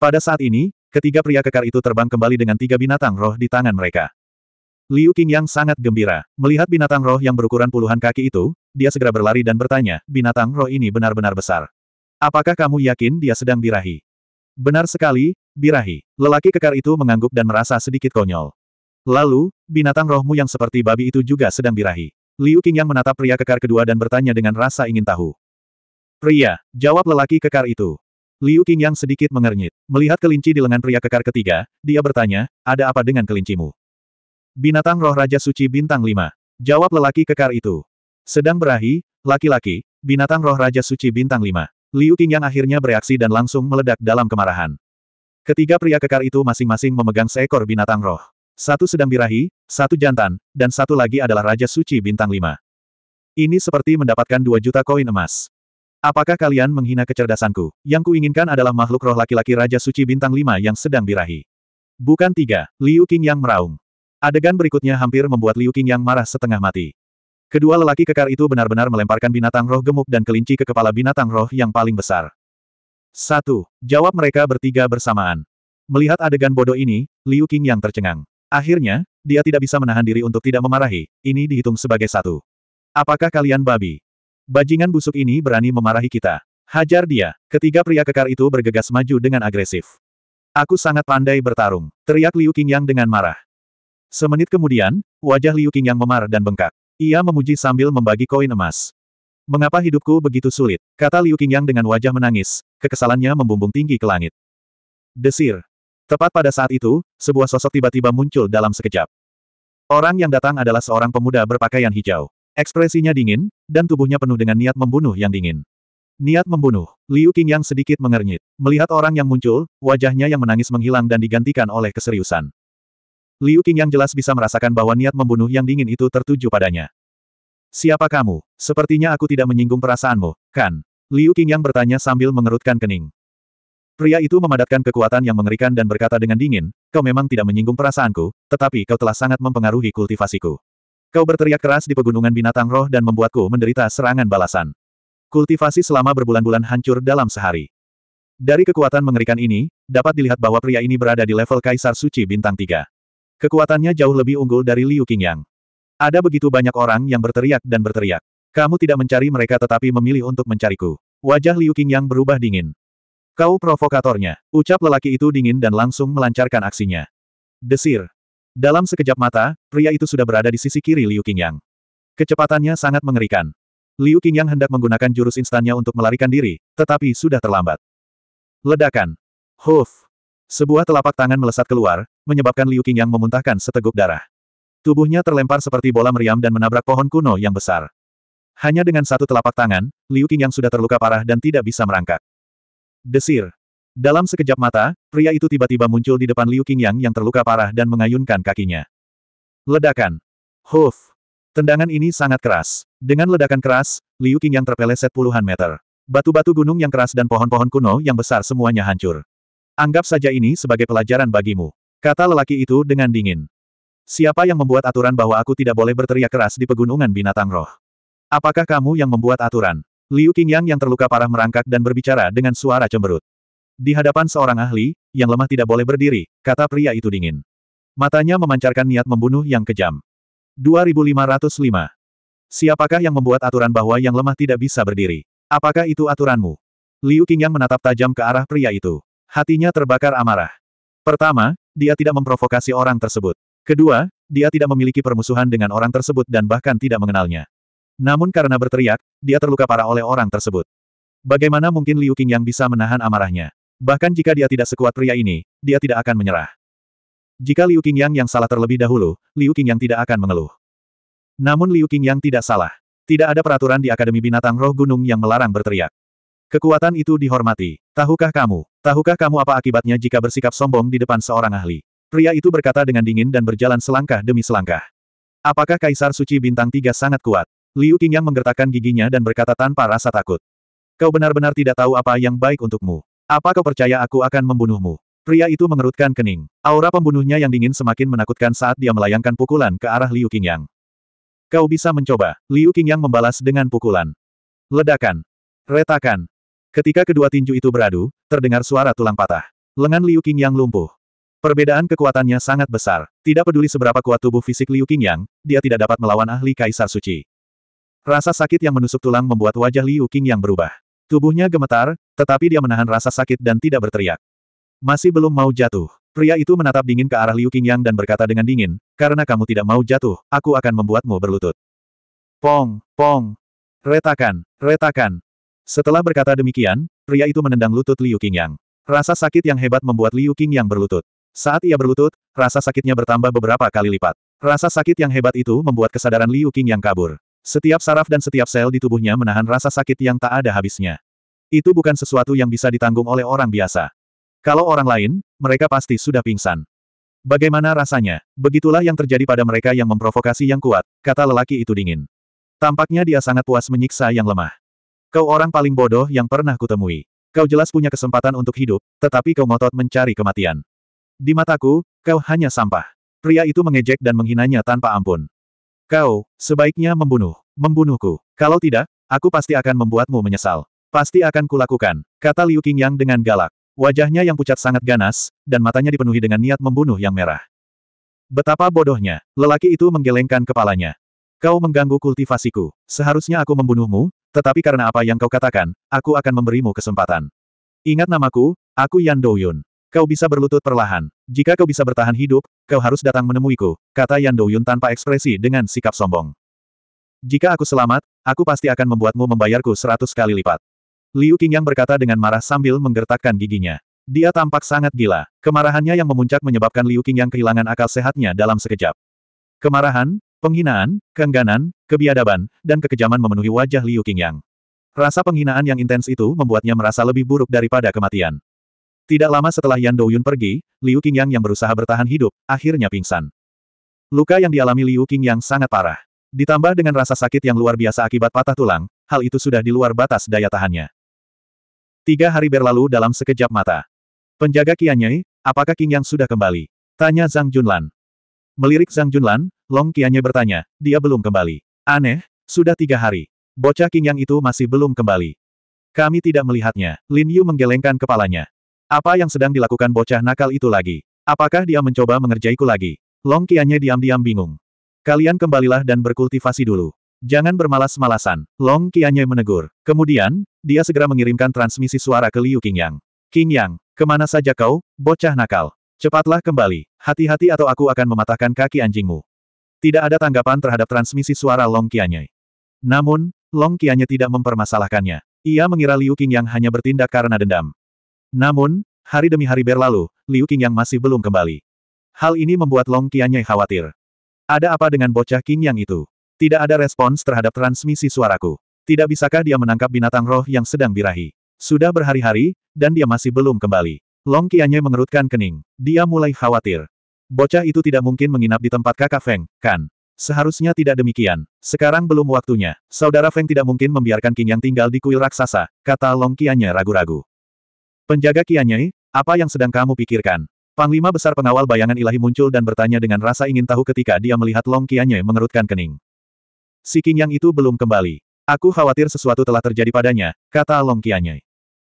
Pada saat ini, ketiga pria kekar itu terbang kembali dengan tiga binatang roh di tangan mereka. Liu King yang sangat gembira. Melihat binatang roh yang berukuran puluhan kaki itu, dia segera berlari dan bertanya, binatang roh ini benar-benar besar. Apakah kamu yakin dia sedang birahi? Benar sekali, birahi. Lelaki kekar itu mengangguk dan merasa sedikit konyol. Lalu, binatang rohmu yang seperti babi itu juga sedang birahi. Liu Qingyang menatap pria kekar kedua dan bertanya dengan rasa ingin tahu. Pria, jawab lelaki kekar itu. Liu Qingyang sedikit mengernyit. Melihat kelinci di lengan pria kekar ketiga, dia bertanya, ada apa dengan kelincimu? Binatang roh Raja Suci Bintang 5. Jawab lelaki kekar itu. Sedang berahi, laki-laki, binatang roh Raja Suci Bintang 5. Liu Qingyang akhirnya bereaksi dan langsung meledak dalam kemarahan. Ketiga pria kekar itu masing-masing memegang seekor binatang roh. Satu sedang birahi, satu jantan, dan satu lagi adalah Raja Suci Bintang 5. Ini seperti mendapatkan dua juta koin emas. Apakah kalian menghina kecerdasanku? Yang kuinginkan adalah makhluk roh laki-laki Raja Suci Bintang 5 yang sedang birahi. Bukan tiga, Liu King yang meraung. Adegan berikutnya hampir membuat Liu King yang marah setengah mati. Kedua lelaki kekar itu benar-benar melemparkan binatang roh gemuk dan kelinci ke kepala binatang roh yang paling besar. Satu, jawab mereka bertiga bersamaan. Melihat adegan bodoh ini, Liu King yang tercengang. Akhirnya, dia tidak bisa menahan diri untuk tidak memarahi, ini dihitung sebagai satu. Apakah kalian babi? Bajingan busuk ini berani memarahi kita. Hajar dia. Ketiga pria kekar itu bergegas maju dengan agresif. Aku sangat pandai bertarung, teriak Liu Qingyang dengan marah. Semenit kemudian, wajah Liu Qingyang memar dan bengkak. Ia memuji sambil membagi koin emas. Mengapa hidupku begitu sulit? Kata Liu Qingyang dengan wajah menangis, kekesalannya membumbung tinggi ke langit. Desir, Tepat pada saat itu, sebuah sosok tiba-tiba muncul dalam sekejap. Orang yang datang adalah seorang pemuda berpakaian hijau. Ekspresinya dingin, dan tubuhnya penuh dengan niat membunuh yang dingin. Niat membunuh, Liu Qing yang sedikit mengernyit. Melihat orang yang muncul, wajahnya yang menangis menghilang dan digantikan oleh keseriusan. Liu Qing yang jelas bisa merasakan bahwa niat membunuh yang dingin itu tertuju padanya. Siapa kamu? Sepertinya aku tidak menyinggung perasaanmu, kan? Liu Qing yang bertanya sambil mengerutkan kening. Pria itu memadatkan kekuatan yang mengerikan dan berkata dengan dingin, kau memang tidak menyinggung perasaanku, tetapi kau telah sangat mempengaruhi kultivasiku. Kau berteriak keras di pegunungan binatang roh dan membuatku menderita serangan balasan. Kultivasi selama berbulan-bulan hancur dalam sehari. Dari kekuatan mengerikan ini, dapat dilihat bahwa pria ini berada di level Kaisar Suci Bintang 3. Kekuatannya jauh lebih unggul dari Liu Qingyang. Ada begitu banyak orang yang berteriak dan berteriak. Kamu tidak mencari mereka tetapi memilih untuk mencariku. Wajah Liu Qingyang berubah dingin. Kau provokatornya, ucap lelaki itu dingin dan langsung melancarkan aksinya. Desir. Dalam sekejap mata, pria itu sudah berada di sisi kiri Liu Qingyang. Kecepatannya sangat mengerikan. Liu Qingyang hendak menggunakan jurus instannya untuk melarikan diri, tetapi sudah terlambat. Ledakan. Huf. Sebuah telapak tangan melesat keluar, menyebabkan Liu Qingyang memuntahkan seteguk darah. Tubuhnya terlempar seperti bola meriam dan menabrak pohon kuno yang besar. Hanya dengan satu telapak tangan, Liu Qingyang sudah terluka parah dan tidak bisa merangkak. Desir. Dalam sekejap mata, pria itu tiba-tiba muncul di depan Liu Qingyang yang terluka parah dan mengayunkan kakinya. Ledakan. Huff. Tendangan ini sangat keras. Dengan ledakan keras, Liu Qingyang terpeleset puluhan meter. Batu-batu gunung yang keras dan pohon-pohon kuno yang besar semuanya hancur. Anggap saja ini sebagai pelajaran bagimu. Kata lelaki itu dengan dingin. Siapa yang membuat aturan bahwa aku tidak boleh berteriak keras di pegunungan binatang roh? Apakah kamu yang membuat aturan? Liu Qingyang yang terluka parah merangkak dan berbicara dengan suara cemberut. Di hadapan seorang ahli, yang lemah tidak boleh berdiri, kata pria itu dingin. Matanya memancarkan niat membunuh yang kejam. 2505. Siapakah yang membuat aturan bahwa yang lemah tidak bisa berdiri? Apakah itu aturanmu? Liu Qingyang menatap tajam ke arah pria itu. Hatinya terbakar amarah. Pertama, dia tidak memprovokasi orang tersebut. Kedua, dia tidak memiliki permusuhan dengan orang tersebut dan bahkan tidak mengenalnya. Namun karena berteriak, dia terluka parah oleh orang tersebut. Bagaimana mungkin Liu Qing yang bisa menahan amarahnya? Bahkan jika dia tidak sekuat pria ini, dia tidak akan menyerah. Jika Liu Qingyang yang salah terlebih dahulu, Liu yang tidak akan mengeluh. Namun Liu yang tidak salah. Tidak ada peraturan di Akademi Binatang Roh Gunung yang melarang berteriak. Kekuatan itu dihormati. Tahukah kamu? Tahukah kamu apa akibatnya jika bersikap sombong di depan seorang ahli? Pria itu berkata dengan dingin dan berjalan selangkah demi selangkah. Apakah Kaisar Suci Bintang Tiga sangat kuat? Liu Qingyang menggertakkan giginya dan berkata tanpa rasa takut. Kau benar-benar tidak tahu apa yang baik untukmu. Apa kau percaya aku akan membunuhmu? Pria itu mengerutkan kening. Aura pembunuhnya yang dingin semakin menakutkan saat dia melayangkan pukulan ke arah Liu Qingyang. Kau bisa mencoba. Liu Qingyang membalas dengan pukulan. Ledakan. Retakan. Ketika kedua tinju itu beradu, terdengar suara tulang patah. Lengan Liu Qingyang lumpuh. Perbedaan kekuatannya sangat besar. Tidak peduli seberapa kuat tubuh fisik Liu Qingyang, dia tidak dapat melawan ahli Kaisar Suci. Rasa sakit yang menusuk tulang membuat wajah Liu Qing yang berubah. Tubuhnya gemetar, tetapi dia menahan rasa sakit dan tidak berteriak. Masih belum mau jatuh. Pria itu menatap dingin ke arah Liu yang dan berkata dengan dingin, karena kamu tidak mau jatuh, aku akan membuatmu berlutut. Pong, pong. Retakan, retakan. Setelah berkata demikian, pria itu menendang lutut Liu yang. Rasa sakit yang hebat membuat Liu yang berlutut. Saat ia berlutut, rasa sakitnya bertambah beberapa kali lipat. Rasa sakit yang hebat itu membuat kesadaran Liu yang kabur. Setiap saraf dan setiap sel di tubuhnya menahan rasa sakit yang tak ada habisnya. Itu bukan sesuatu yang bisa ditanggung oleh orang biasa. Kalau orang lain, mereka pasti sudah pingsan. Bagaimana rasanya? Begitulah yang terjadi pada mereka yang memprovokasi yang kuat, kata lelaki itu dingin. Tampaknya dia sangat puas menyiksa yang lemah. Kau orang paling bodoh yang pernah kutemui. Kau jelas punya kesempatan untuk hidup, tetapi kau ngotot mencari kematian. Di mataku, kau hanya sampah. Pria itu mengejek dan menghinanya tanpa ampun. Kau, sebaiknya membunuh. Membunuhku. Kalau tidak, aku pasti akan membuatmu menyesal. Pasti akan kulakukan, kata Liu Qingyang dengan galak. Wajahnya yang pucat sangat ganas, dan matanya dipenuhi dengan niat membunuh yang merah. Betapa bodohnya, lelaki itu menggelengkan kepalanya. Kau mengganggu kultivasiku. Seharusnya aku membunuhmu, tetapi karena apa yang kau katakan, aku akan memberimu kesempatan. Ingat namaku, aku Yan Douyun. Kau bisa berlutut perlahan. Jika kau bisa bertahan hidup, kau harus datang menemuiku, kata Yan Douyun tanpa ekspresi dengan sikap sombong. Jika aku selamat, aku pasti akan membuatmu membayarku seratus kali lipat. Liu Qingyang berkata dengan marah sambil menggertakkan giginya. Dia tampak sangat gila. Kemarahannya yang memuncak menyebabkan Liu Qingyang kehilangan akal sehatnya dalam sekejap. Kemarahan, penghinaan, keengganan, kebiadaban, dan kekejaman memenuhi wajah Liu Qingyang. Rasa penghinaan yang intens itu membuatnya merasa lebih buruk daripada kematian. Tidak lama setelah Yan Douyun pergi, Liu Qingyang yang berusaha bertahan hidup, akhirnya pingsan. Luka yang dialami Liu Qingyang sangat parah. Ditambah dengan rasa sakit yang luar biasa akibat patah tulang, hal itu sudah di luar batas daya tahannya. Tiga hari berlalu dalam sekejap mata. Penjaga Qianyai, apakah Qingyang sudah kembali? Tanya Zhang Junlan. Melirik Zhang Junlan, Long Qianyai bertanya, dia belum kembali. Aneh, sudah tiga hari. Bocah Qingyang itu masih belum kembali. Kami tidak melihatnya. Lin Yu menggelengkan kepalanya. Apa yang sedang dilakukan bocah nakal itu lagi? Apakah dia mencoba mengerjaiku lagi? Long Qiannya diam-diam bingung. Kalian kembalilah dan berkultivasi dulu. Jangan bermalas-malasan. Long Qiannya menegur. Kemudian, dia segera mengirimkan transmisi suara ke Liu Qingyang. Qingyang, kemana saja kau, bocah nakal? Cepatlah kembali. Hati-hati atau aku akan mematahkan kaki anjingmu. Tidak ada tanggapan terhadap transmisi suara Long Qiannya. Namun, Long Qiannya tidak mempermasalahkannya. Ia mengira Liu Qingyang hanya bertindak karena dendam. Namun, hari demi hari berlalu, Liu king yang masih belum kembali. Hal ini membuat Long qianyue khawatir. Ada apa dengan bocah King yang itu? Tidak ada respons terhadap transmisi suaraku. Tidak bisakah dia menangkap binatang roh yang sedang birahi? Sudah berhari-hari, dan dia masih belum kembali. Long qianyue mengerutkan kening. Dia mulai khawatir. Bocah itu tidak mungkin menginap di tempat kakak Feng, kan? Seharusnya tidak demikian. Sekarang belum waktunya. Saudara Feng tidak mungkin membiarkan King yang tinggal di kuil raksasa, kata Long Qianye ragu-ragu. Penjaga Kianyai, apa yang sedang kamu pikirkan? Panglima besar pengawal bayangan ilahi muncul dan bertanya dengan rasa ingin tahu ketika dia melihat Long Kianyai mengerutkan kening. Si King yang itu belum kembali. Aku khawatir sesuatu telah terjadi padanya, kata Long Kianyai.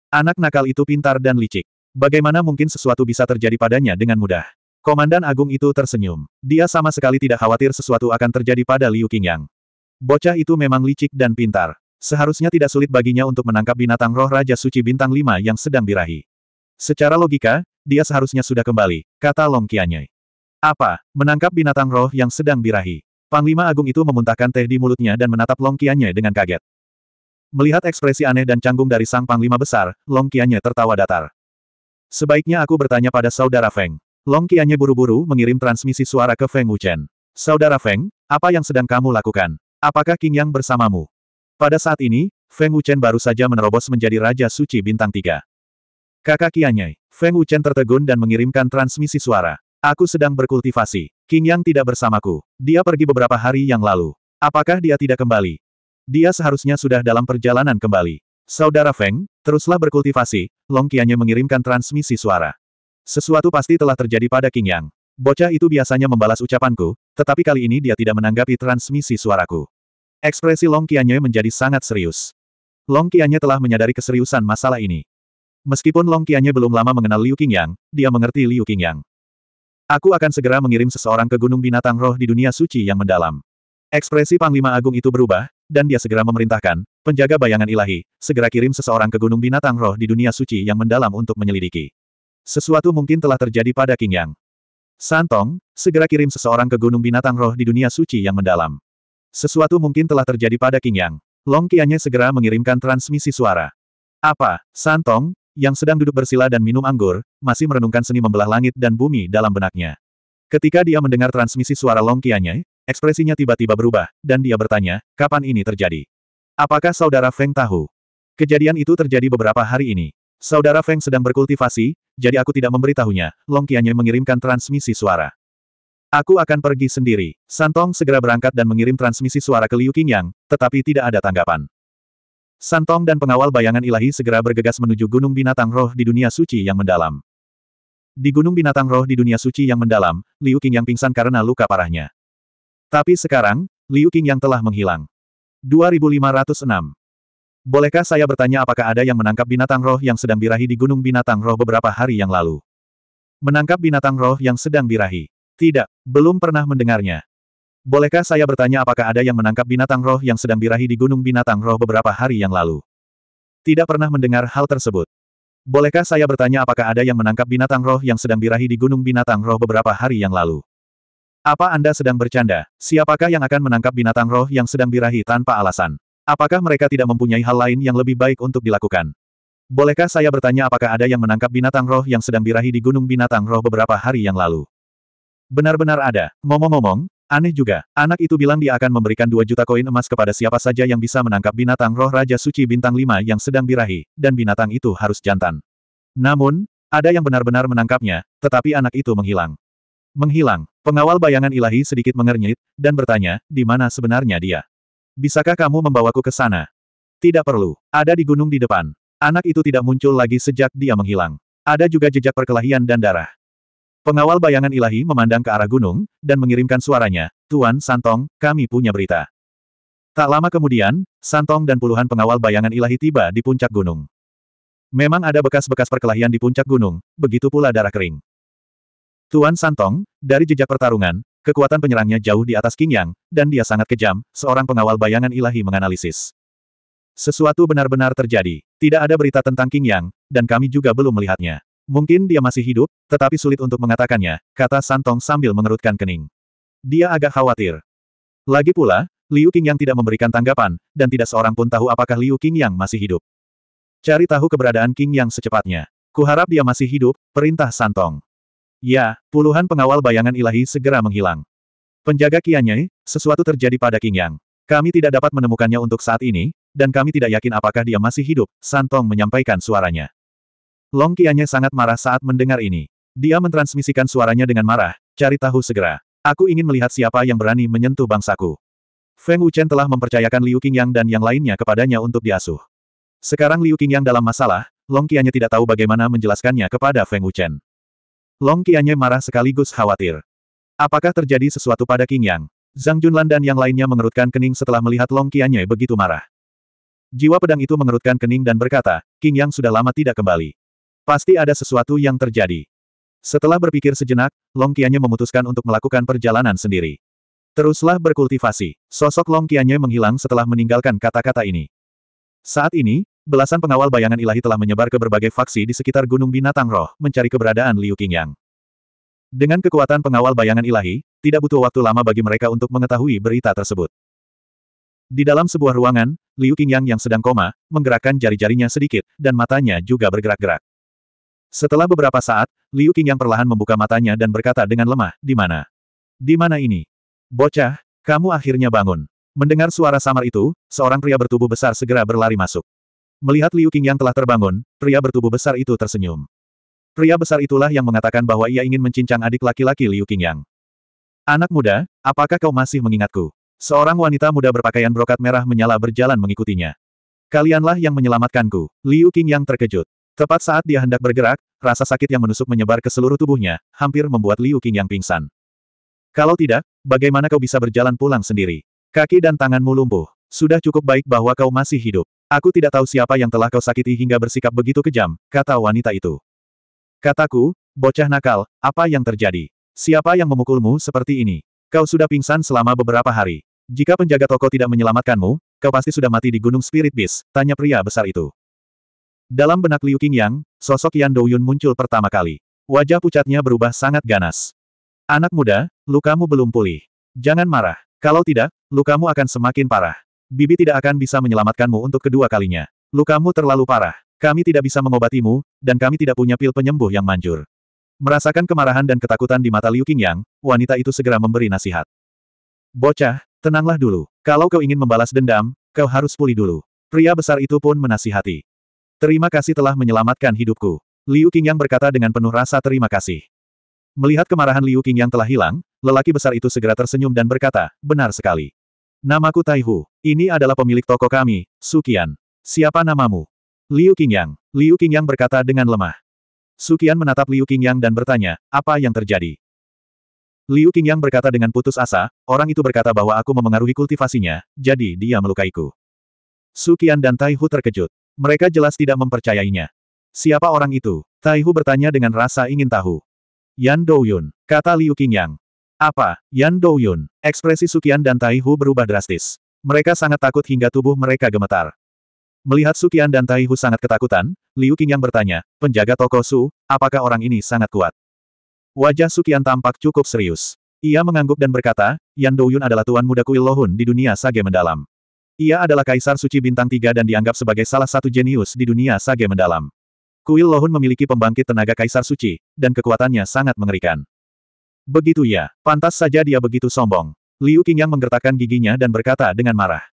Anak nakal itu pintar dan licik. Bagaimana mungkin sesuatu bisa terjadi padanya dengan mudah? Komandan Agung itu tersenyum. Dia sama sekali tidak khawatir sesuatu akan terjadi pada Liu Qingyang. Bocah itu memang licik dan pintar. Seharusnya tidak sulit baginya untuk menangkap binatang roh Raja Suci Bintang 5 yang sedang birahi. Secara logika, dia seharusnya sudah kembali, kata Long Qianye. Apa, menangkap binatang roh yang sedang birahi? Panglima Agung itu memuntahkan teh di mulutnya dan menatap Long Qianye dengan kaget. Melihat ekspresi aneh dan canggung dari sang Panglima Besar, Long Qianye tertawa datar. Sebaiknya aku bertanya pada saudara Feng. Long Qianye buru-buru mengirim transmisi suara ke Feng Wuchen. Saudara Feng, apa yang sedang kamu lakukan? Apakah King Yang bersamamu? Pada saat ini, Feng Wuchen baru saja menerobos menjadi Raja Suci Bintang Tiga. Kakak Kianyai, Feng Wuchen tertegun dan mengirimkan transmisi suara. Aku sedang berkultivasi. King Yang tidak bersamaku. Dia pergi beberapa hari yang lalu. Apakah dia tidak kembali? Dia seharusnya sudah dalam perjalanan kembali. Saudara Feng, teruslah berkultivasi, Long Kianye mengirimkan transmisi suara. Sesuatu pasti telah terjadi pada King Yang. Bocah itu biasanya membalas ucapanku, tetapi kali ini dia tidak menanggapi transmisi suaraku. Ekspresi Long Qianye menjadi sangat serius. Long Qianye telah menyadari keseriusan masalah ini. Meskipun Long Qianye belum lama mengenal Liu Qingyang, dia mengerti Liu Qingyang. Aku akan segera mengirim seseorang ke Gunung Binatang Roh di dunia suci yang mendalam. Ekspresi Panglima Agung itu berubah, dan dia segera memerintahkan, penjaga bayangan ilahi, segera kirim seseorang ke Gunung Binatang Roh di dunia suci yang mendalam untuk menyelidiki. Sesuatu mungkin telah terjadi pada Qingyang. Santong, segera kirim seseorang ke Gunung Binatang Roh di dunia suci yang mendalam. Sesuatu mungkin telah terjadi pada King Yang. Long Qianye segera mengirimkan transmisi suara. Apa, Santong, yang sedang duduk bersila dan minum anggur, masih merenungkan seni membelah langit dan bumi dalam benaknya. Ketika dia mendengar transmisi suara Long Qianye, ekspresinya tiba-tiba berubah, dan dia bertanya, kapan ini terjadi? Apakah saudara Feng tahu? Kejadian itu terjadi beberapa hari ini. Saudara Feng sedang berkultivasi, jadi aku tidak memberitahunya. Long Qianye mengirimkan transmisi suara. Aku akan pergi sendiri. Santong segera berangkat dan mengirim transmisi suara ke Liu Qingyang, tetapi tidak ada tanggapan. Santong dan pengawal bayangan ilahi segera bergegas menuju Gunung Binatang Roh di dunia suci yang mendalam. Di Gunung Binatang Roh di dunia suci yang mendalam, Liu Qingyang pingsan karena luka parahnya. Tapi sekarang, Liu Qingyang telah menghilang. 2506. Bolehkah saya bertanya apakah ada yang menangkap binatang roh yang sedang birahi di Gunung Binatang Roh beberapa hari yang lalu? Menangkap binatang roh yang sedang birahi. Tidak, belum pernah mendengarnya. Bolehkah saya bertanya apakah ada yang menangkap binatang roh yang sedang birahi di Gunung Binatang Roh beberapa hari yang lalu? Tidak pernah mendengar hal tersebut. Bolehkah saya bertanya apakah ada yang menangkap binatang roh yang sedang birahi di Gunung Binatang Roh beberapa hari yang lalu? Apa Anda sedang bercanda? Siapakah yang akan menangkap binatang roh yang sedang birahi tanpa alasan? Apakah mereka tidak mempunyai hal lain yang lebih baik untuk dilakukan? Bolehkah saya bertanya apakah ada yang menangkap binatang roh yang sedang birahi di Gunung Binatang Roh beberapa hari yang lalu? Benar-benar ada. Ngomong-ngomong, aneh juga, anak itu bilang dia akan memberikan 2 juta koin emas kepada siapa saja yang bisa menangkap binatang roh Raja Suci Bintang 5 yang sedang birahi, dan binatang itu harus jantan. Namun, ada yang benar-benar menangkapnya, tetapi anak itu menghilang. Menghilang, pengawal bayangan ilahi sedikit mengernyit, dan bertanya, di mana sebenarnya dia? Bisakah kamu membawaku ke sana? Tidak perlu, ada di gunung di depan. Anak itu tidak muncul lagi sejak dia menghilang. Ada juga jejak perkelahian dan darah. Pengawal bayangan ilahi memandang ke arah gunung, dan mengirimkan suaranya, Tuan Santong, kami punya berita. Tak lama kemudian, Santong dan puluhan pengawal bayangan ilahi tiba di puncak gunung. Memang ada bekas-bekas perkelahian di puncak gunung, begitu pula darah kering. Tuan Santong, dari jejak pertarungan, kekuatan penyerangnya jauh di atas King Yang, dan dia sangat kejam, seorang pengawal bayangan ilahi menganalisis. Sesuatu benar-benar terjadi. Tidak ada berita tentang King Yang, dan kami juga belum melihatnya. Mungkin dia masih hidup, tetapi sulit untuk mengatakannya, kata Santong sambil mengerutkan kening. Dia agak khawatir. Lagi pula, Liu King yang tidak memberikan tanggapan, dan tidak seorang pun tahu apakah Liu King yang masih hidup. Cari tahu keberadaan King yang secepatnya. Kuharap dia masih hidup, perintah Santong. Ya, puluhan pengawal bayangan ilahi segera menghilang. Penjaga Qianye, sesuatu terjadi pada King Yang. Kami tidak dapat menemukannya untuk saat ini, dan kami tidak yakin apakah dia masih hidup, Santong menyampaikan suaranya. Long Qianya sangat marah saat mendengar ini. Dia mentransmisikan suaranya dengan marah, cari tahu segera. Aku ingin melihat siapa yang berani menyentuh bangsaku. Feng Wuchen telah mempercayakan Liu Qingyang dan yang lainnya kepadanya untuk diasuh. Sekarang Liu Qingyang dalam masalah, Long Qianya tidak tahu bagaimana menjelaskannya kepada Feng Wuchen. Long Qianya marah sekaligus khawatir. Apakah terjadi sesuatu pada Qingyang? Zhang Junlan dan yang lainnya mengerutkan kening setelah melihat Long Qianye begitu marah. Jiwa pedang itu mengerutkan kening dan berkata, King Yang sudah lama tidak kembali. Pasti ada sesuatu yang terjadi. Setelah berpikir sejenak, Long Qianye memutuskan untuk melakukan perjalanan sendiri. Teruslah berkultivasi. Sosok Long Qianye menghilang setelah meninggalkan kata-kata ini. Saat ini, belasan pengawal bayangan ilahi telah menyebar ke berbagai faksi di sekitar Gunung Binatang Roh, mencari keberadaan Liu Qingyang. Dengan kekuatan pengawal bayangan ilahi, tidak butuh waktu lama bagi mereka untuk mengetahui berita tersebut. Di dalam sebuah ruangan, Liu Qingyang yang sedang koma, menggerakkan jari-jarinya sedikit, dan matanya juga bergerak-gerak. Setelah beberapa saat, Liu yang perlahan membuka matanya dan berkata dengan lemah, di mana? Di mana ini? Bocah, kamu akhirnya bangun. Mendengar suara samar itu, seorang pria bertubuh besar segera berlari masuk. Melihat Liu yang telah terbangun, pria bertubuh besar itu tersenyum. Pria besar itulah yang mengatakan bahwa ia ingin mencincang adik laki-laki Liu Qingyang. Anak muda, apakah kau masih mengingatku? Seorang wanita muda berpakaian brokat merah menyala berjalan mengikutinya. Kalianlah yang menyelamatkanku, Liu yang terkejut. Tepat saat dia hendak bergerak, rasa sakit yang menusuk menyebar ke seluruh tubuhnya, hampir membuat Liu yang pingsan. Kalau tidak, bagaimana kau bisa berjalan pulang sendiri? Kaki dan tanganmu lumpuh. Sudah cukup baik bahwa kau masih hidup. Aku tidak tahu siapa yang telah kau sakiti hingga bersikap begitu kejam, kata wanita itu. Kataku, bocah nakal, apa yang terjadi? Siapa yang memukulmu seperti ini? Kau sudah pingsan selama beberapa hari. Jika penjaga toko tidak menyelamatkanmu, kau pasti sudah mati di Gunung Spirit Beast, tanya pria besar itu. Dalam benak Liu Qingyang, sosok Yan Douyun muncul pertama kali. Wajah pucatnya berubah sangat ganas. Anak muda, lukamu belum pulih. Jangan marah. Kalau tidak, lukamu akan semakin parah. Bibi tidak akan bisa menyelamatkanmu untuk kedua kalinya. Lukamu terlalu parah. Kami tidak bisa mengobatimu, dan kami tidak punya pil penyembuh yang manjur. Merasakan kemarahan dan ketakutan di mata Liu Qingyang, wanita itu segera memberi nasihat. Bocah, tenanglah dulu. Kalau kau ingin membalas dendam, kau harus pulih dulu. Pria besar itu pun menasihati. Terima kasih telah menyelamatkan hidupku. Liu Qingyang berkata dengan penuh rasa terima kasih. Melihat kemarahan Liu Qingyang telah hilang, lelaki besar itu segera tersenyum dan berkata, benar sekali. Namaku Taihu. Ini adalah pemilik toko kami, Sukian. Siapa namamu? Liu Qingyang. Liu Qingyang berkata dengan lemah. Sukian menatap Liu Qingyang dan bertanya, apa yang terjadi? Liu Qingyang berkata dengan putus asa, orang itu berkata bahwa aku memengaruhi kultivasinya, jadi dia melukaiku. Sukian dan Taihu terkejut. Mereka jelas tidak mempercayainya. Siapa orang itu? Taihu bertanya dengan rasa ingin tahu. Yan Douyun, kata Liu Qingyang. Apa, Yan Douyun? Ekspresi Sukian dan Taihu berubah drastis. Mereka sangat takut hingga tubuh mereka gemetar. Melihat Sukian dan Taihu sangat ketakutan, Liu Qingyang bertanya, penjaga toko Su, apakah orang ini sangat kuat? Wajah Sukian tampak cukup serius. Ia mengangguk dan berkata, Yan Douyun adalah tuan muda kuil Lohun di dunia sage mendalam. Ia adalah Kaisar Suci Bintang Tiga dan dianggap sebagai salah satu jenius di dunia sage mendalam. Kuil Lohun memiliki pembangkit tenaga Kaisar Suci, dan kekuatannya sangat mengerikan. Begitu ya, pantas saja dia begitu sombong. Liu Qingyang menggertakkan giginya dan berkata dengan marah.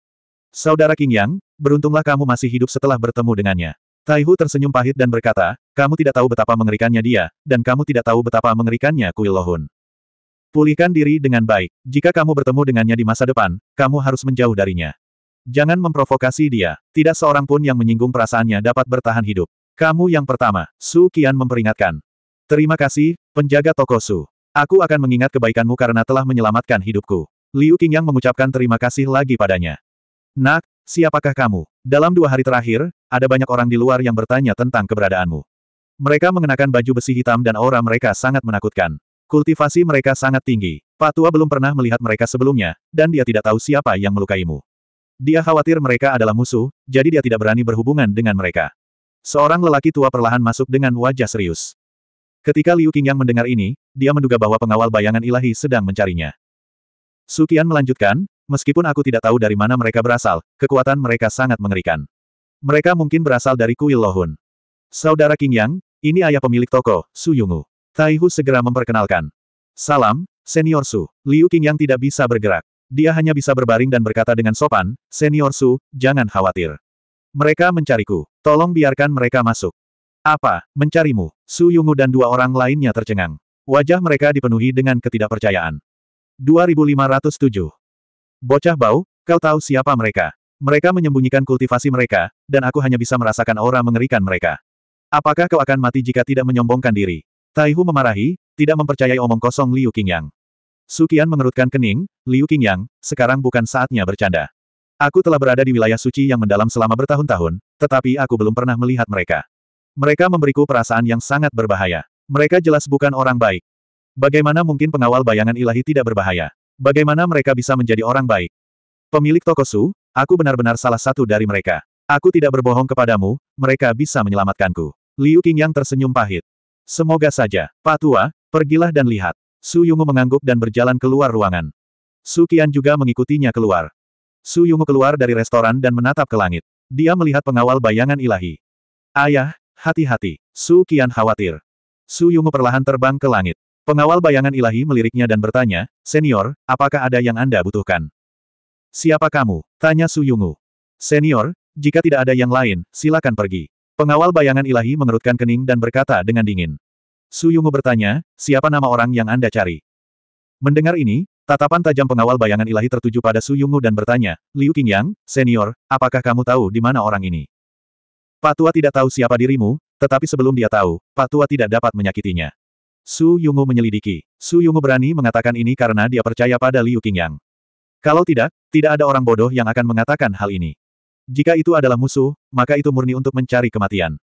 Saudara Qingyang, beruntunglah kamu masih hidup setelah bertemu dengannya. Taihu tersenyum pahit dan berkata, kamu tidak tahu betapa mengerikannya dia, dan kamu tidak tahu betapa mengerikannya kuil Lohun. Pulihkan diri dengan baik. Jika kamu bertemu dengannya di masa depan, kamu harus menjauh darinya. Jangan memprovokasi dia. Tidak seorang pun yang menyinggung perasaannya dapat bertahan hidup. Kamu yang pertama, Su Qian memperingatkan. Terima kasih, penjaga toko Su. Aku akan mengingat kebaikanmu karena telah menyelamatkan hidupku. Liu Qingyang mengucapkan terima kasih lagi padanya. Nak, siapakah kamu? Dalam dua hari terakhir, ada banyak orang di luar yang bertanya tentang keberadaanmu. Mereka mengenakan baju besi hitam dan aura mereka sangat menakutkan. Kultivasi mereka sangat tinggi. Patua belum pernah melihat mereka sebelumnya, dan dia tidak tahu siapa yang melukaimu. Dia khawatir mereka adalah musuh, jadi dia tidak berani berhubungan dengan mereka. Seorang lelaki tua perlahan masuk dengan wajah serius. Ketika Liu Qingyang mendengar ini, dia menduga bahwa pengawal bayangan ilahi sedang mencarinya. Sukian melanjutkan, meskipun aku tidak tahu dari mana mereka berasal, kekuatan mereka sangat mengerikan. Mereka mungkin berasal dari kuil Lohun. Saudara Qingyang, ini ayah pemilik toko, Su Yungu. Taihu segera memperkenalkan. Salam, Senior Su. Liu Qingyang tidak bisa bergerak. Dia hanya bisa berbaring dan berkata dengan sopan, Senior Su, jangan khawatir. Mereka mencariku. Tolong biarkan mereka masuk. Apa, mencarimu? Su Yungu dan dua orang lainnya tercengang. Wajah mereka dipenuhi dengan ketidakpercayaan. 2507. Bocah bau, kau tahu siapa mereka. Mereka menyembunyikan kultivasi mereka, dan aku hanya bisa merasakan aura mengerikan mereka. Apakah kau akan mati jika tidak menyombongkan diri? Taihu memarahi, tidak mempercayai omong kosong Liu Qingyang. Sukian mengerutkan kening, Liu Qingyang, sekarang bukan saatnya bercanda. Aku telah berada di wilayah suci yang mendalam selama bertahun-tahun, tetapi aku belum pernah melihat mereka. Mereka memberiku perasaan yang sangat berbahaya. Mereka jelas bukan orang baik. Bagaimana mungkin pengawal bayangan ilahi tidak berbahaya? Bagaimana mereka bisa menjadi orang baik? Pemilik toko Su, aku benar-benar salah satu dari mereka. Aku tidak berbohong kepadamu, mereka bisa menyelamatkanku. Liu Qingyang tersenyum pahit. Semoga saja, Pak Tua, pergilah dan lihat. Su Yungu mengangguk dan berjalan keluar ruangan. Su Qian juga mengikutinya keluar. Su Yungu keluar dari restoran dan menatap ke langit. Dia melihat pengawal bayangan ilahi. Ayah, hati-hati. Su Qian khawatir. Su Yungu perlahan terbang ke langit. Pengawal bayangan ilahi meliriknya dan bertanya, Senior, apakah ada yang Anda butuhkan? Siapa kamu? Tanya Su Yungu. Senior, jika tidak ada yang lain, silakan pergi. Pengawal bayangan ilahi mengerutkan kening dan berkata dengan dingin. Su Suyungu bertanya, siapa nama orang yang Anda cari? Mendengar ini, tatapan tajam pengawal bayangan ilahi tertuju pada Su Suyungu dan bertanya, Liu Qingyang, senior, apakah kamu tahu di mana orang ini? Pak Tua tidak tahu siapa dirimu, tetapi sebelum dia tahu, Pak Tua tidak dapat menyakitinya. Su Yungu menyelidiki. Su Yungu berani mengatakan ini karena dia percaya pada Liu Qingyang. Kalau tidak, tidak ada orang bodoh yang akan mengatakan hal ini. Jika itu adalah musuh, maka itu murni untuk mencari kematian.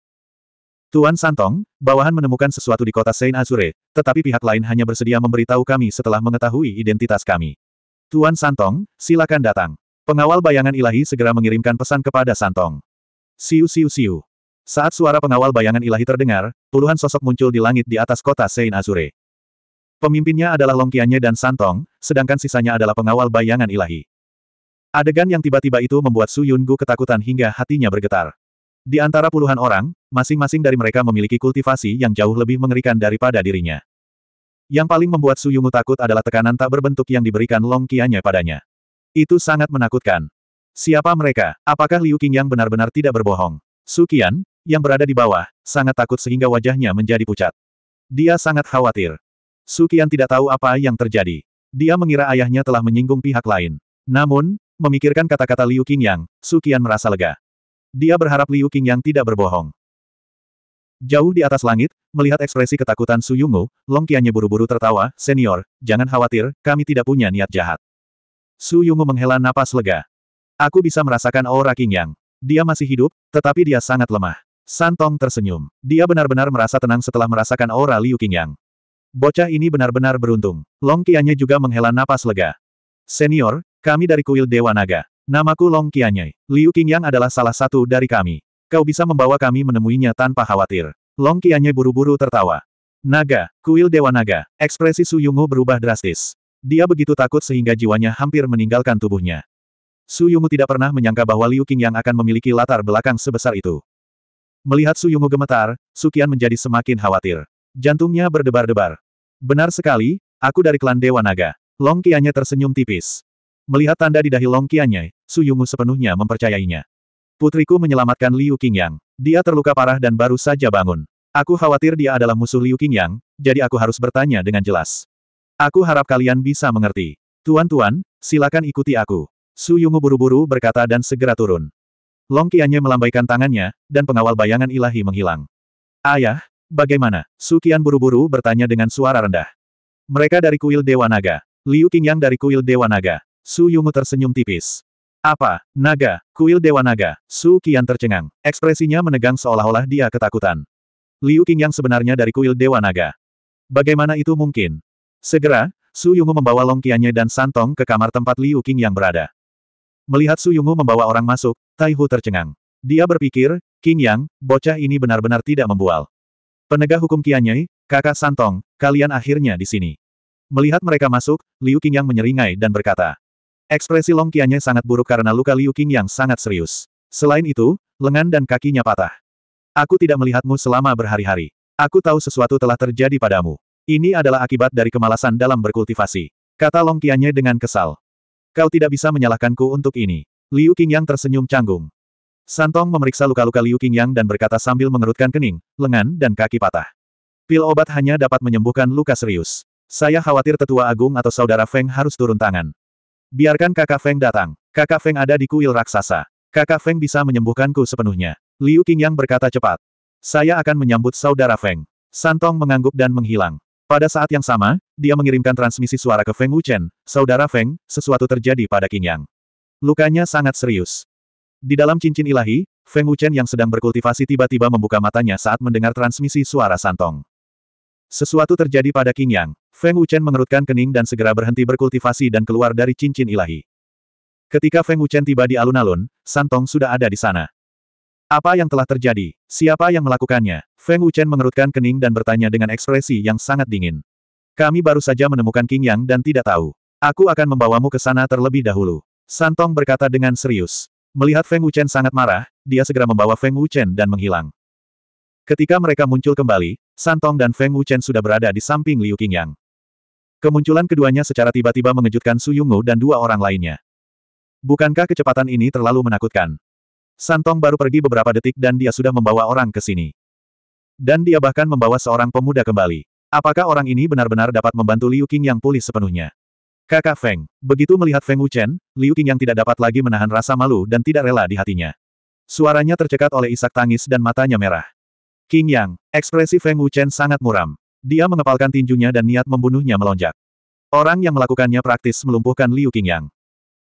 Tuan Santong, bawahan menemukan sesuatu di kota Saint Azure, tetapi pihak lain hanya bersedia memberitahu kami setelah mengetahui identitas kami. Tuan Santong, silakan datang. Pengawal bayangan ilahi segera mengirimkan pesan kepada Santong. Siu siu siu. Saat suara pengawal bayangan ilahi terdengar, puluhan sosok muncul di langit di atas kota Saint Azure. Pemimpinnya adalah Longkianye dan Santong, sedangkan sisanya adalah pengawal bayangan ilahi. Adegan yang tiba-tiba itu membuat Su Yun Gu ketakutan hingga hatinya bergetar. Di antara puluhan orang, masing-masing dari mereka memiliki kultivasi yang jauh lebih mengerikan daripada dirinya. Yang paling membuat Su Yungu takut adalah tekanan tak berbentuk yang diberikan Long Qianye padanya. Itu sangat menakutkan. Siapa mereka? Apakah Liu Qingyang benar-benar tidak berbohong? Su Qian, yang berada di bawah, sangat takut sehingga wajahnya menjadi pucat. Dia sangat khawatir. Su Qian tidak tahu apa yang terjadi. Dia mengira ayahnya telah menyinggung pihak lain. Namun, memikirkan kata-kata Liu Qingyang, Su Qian merasa lega. Dia berharap Liu Qingyang tidak berbohong. Jauh di atas langit, melihat ekspresi ketakutan Su Yungu, Long Qianye buru-buru tertawa, Senior, jangan khawatir, kami tidak punya niat jahat. Su Yungu menghela napas lega. Aku bisa merasakan aura Qingyang. Dia masih hidup, tetapi dia sangat lemah. Santong tersenyum. Dia benar-benar merasa tenang setelah merasakan aura Liu Qingyang. Bocah ini benar-benar beruntung. Long Qianye juga menghela napas lega. Senior, kami dari kuil Dewa Naga. Namaku Long Qianyai. Liu Qingyang adalah salah satu dari kami. Kau bisa membawa kami menemuinya tanpa khawatir. Long Qianyai buru-buru tertawa. Naga, kuil Dewa Naga, ekspresi Su Yungu berubah drastis. Dia begitu takut sehingga jiwanya hampir meninggalkan tubuhnya. Su Yungu tidak pernah menyangka bahwa Liu Qingyang akan memiliki latar belakang sebesar itu. Melihat Su Yungu gemetar, Sukian menjadi semakin khawatir. Jantungnya berdebar-debar. Benar sekali, aku dari klan Dewa Naga. Long Qianya tersenyum tipis. Melihat tanda di dahi Long Qianye, Su Yungu sepenuhnya mempercayainya. Putriku menyelamatkan Liu Qingyang. Dia terluka parah dan baru saja bangun. Aku khawatir dia adalah musuh Liu Qingyang, jadi aku harus bertanya dengan jelas. Aku harap kalian bisa mengerti. Tuan-tuan, silakan ikuti aku. Su Yungu buru-buru berkata dan segera turun. Long Qianye melambaikan tangannya, dan pengawal bayangan ilahi menghilang. Ayah, bagaimana? Su Qian buru-buru bertanya dengan suara rendah. Mereka dari kuil Dewa Naga. Liu Qingyang dari kuil Dewa Naga. Su Yungu tersenyum tipis. Apa, naga, kuil Dewa Naga, Su Qian tercengang. Ekspresinya menegang seolah-olah dia ketakutan. Liu King yang sebenarnya dari kuil Dewa Naga. Bagaimana itu mungkin? Segera, Su Yungu membawa Long Qianye dan Santong ke kamar tempat Liu King yang berada. Melihat Su Yungu membawa orang masuk, Tai Hu tercengang. Dia berpikir, King Yang, bocah ini benar-benar tidak membual. Penegak hukum Qianye, kakak Santong, kalian akhirnya di sini. Melihat mereka masuk, Liu King yang menyeringai dan berkata, Ekspresi Long Qianye sangat buruk karena luka Liu Qing yang sangat serius. Selain itu, lengan dan kakinya patah. Aku tidak melihatmu selama berhari-hari. Aku tahu sesuatu telah terjadi padamu. Ini adalah akibat dari kemalasan dalam berkultivasi. Kata Long Qianye dengan kesal. Kau tidak bisa menyalahkanku untuk ini. Liu Qing yang tersenyum canggung. Santong memeriksa luka-luka Liu Qing yang dan berkata sambil mengerutkan kening, lengan dan kaki patah. Pil obat hanya dapat menyembuhkan luka serius. Saya khawatir tetua agung atau saudara Feng harus turun tangan. Biarkan kakak Feng datang. Kakak Feng ada di kuil raksasa. Kakak Feng bisa menyembuhkanku sepenuhnya. Liu Qingyang berkata cepat. Saya akan menyambut saudara Feng. Santong mengangguk dan menghilang. Pada saat yang sama, dia mengirimkan transmisi suara ke Feng Wuchen, saudara Feng, sesuatu terjadi pada Qingyang. Lukanya sangat serius. Di dalam cincin ilahi, Feng Wuchen yang sedang berkultivasi tiba-tiba membuka matanya saat mendengar transmisi suara Santong. Sesuatu terjadi pada King Yang. Feng Wuchen mengerutkan kening dan segera berhenti berkultivasi dan keluar dari cincin ilahi. Ketika Feng Wuchen tiba di alun-alun, Santong sudah ada di sana. Apa yang telah terjadi? Siapa yang melakukannya? Feng Wuchen mengerutkan kening dan bertanya dengan ekspresi yang sangat dingin. Kami baru saja menemukan King Yang dan tidak tahu. Aku akan membawamu ke sana terlebih dahulu. Santong berkata dengan serius. Melihat Feng Wuchen sangat marah, dia segera membawa Feng Wuchen dan menghilang. Ketika mereka muncul kembali, Santong dan Feng Wuchen sudah berada di samping Liu Qingyang. Kemunculan keduanya secara tiba-tiba mengejutkan Su Yungu dan dua orang lainnya. Bukankah kecepatan ini terlalu menakutkan? Santong baru pergi beberapa detik dan dia sudah membawa orang ke sini. Dan dia bahkan membawa seorang pemuda kembali. Apakah orang ini benar-benar dapat membantu Liu yang pulih sepenuhnya? Kakak Feng. Begitu melihat Feng Wuchen, Liu Qing yang tidak dapat lagi menahan rasa malu dan tidak rela di hatinya. Suaranya tercekat oleh isak tangis dan matanya merah. King Yang, ekspresi Feng Wuchen sangat muram. Dia mengepalkan tinjunya dan niat membunuhnya melonjak. Orang yang melakukannya praktis melumpuhkan Liu King Yang.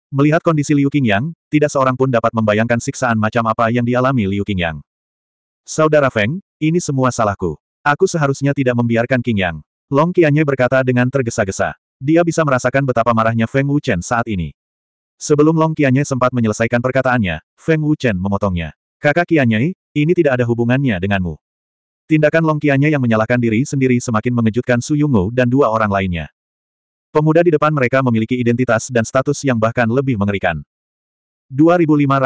Melihat kondisi Liu King Yang, tidak seorang pun dapat membayangkan siksaan macam apa yang dialami Liu King Yang. Saudara Feng, ini semua salahku. Aku seharusnya tidak membiarkan King Yang. Long Qianye berkata dengan tergesa-gesa. Dia bisa merasakan betapa marahnya Feng Wuchen saat ini. Sebelum Long Qianye sempat menyelesaikan perkataannya, Feng Wuchen memotongnya. Kakak Qianye, ini tidak ada hubungannya denganmu. Tindakan Longkianya yang menyalahkan diri sendiri semakin mengejutkan Su Yungu dan dua orang lainnya. Pemuda di depan mereka memiliki identitas dan status yang bahkan lebih mengerikan. 2508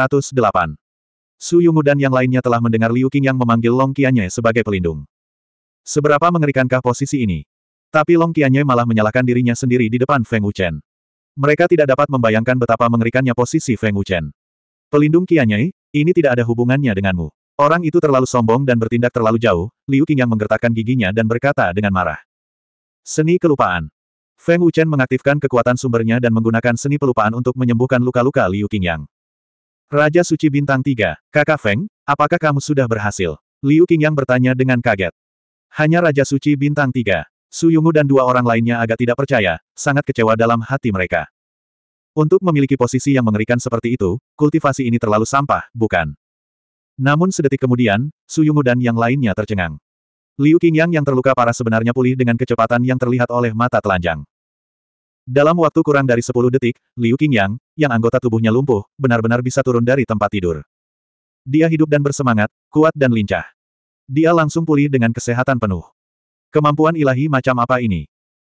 Su Yungu dan yang lainnya telah mendengar Liu Qing yang memanggil Longkianya sebagai pelindung. Seberapa mengerikankah posisi ini? Tapi Longkianya malah menyalahkan dirinya sendiri di depan Feng Wuchen. Mereka tidak dapat membayangkan betapa mengerikannya posisi Feng Wuchen. Pelindung Kianyai, ini tidak ada hubungannya denganmu. Orang itu terlalu sombong dan bertindak terlalu jauh, Liu Qingyang menggertakkan giginya dan berkata dengan marah. Seni kelupaan. Feng Wuchen mengaktifkan kekuatan sumbernya dan menggunakan seni pelupaan untuk menyembuhkan luka-luka Liu Qingyang. Raja Suci Bintang 3, Kakak Feng, apakah kamu sudah berhasil? Liu Qingyang bertanya dengan kaget. Hanya Raja Suci Bintang 3, Su Yungu dan dua orang lainnya agak tidak percaya, sangat kecewa dalam hati mereka. Untuk memiliki posisi yang mengerikan seperti itu, kultivasi ini terlalu sampah, bukan? Namun sedetik kemudian, Su Yumu dan yang lainnya tercengang. Liu Qingyang yang terluka parah sebenarnya pulih dengan kecepatan yang terlihat oleh mata telanjang. Dalam waktu kurang dari 10 detik, Liu Qingyang, yang anggota tubuhnya lumpuh, benar-benar bisa turun dari tempat tidur. Dia hidup dan bersemangat, kuat dan lincah. Dia langsung pulih dengan kesehatan penuh. Kemampuan ilahi macam apa ini?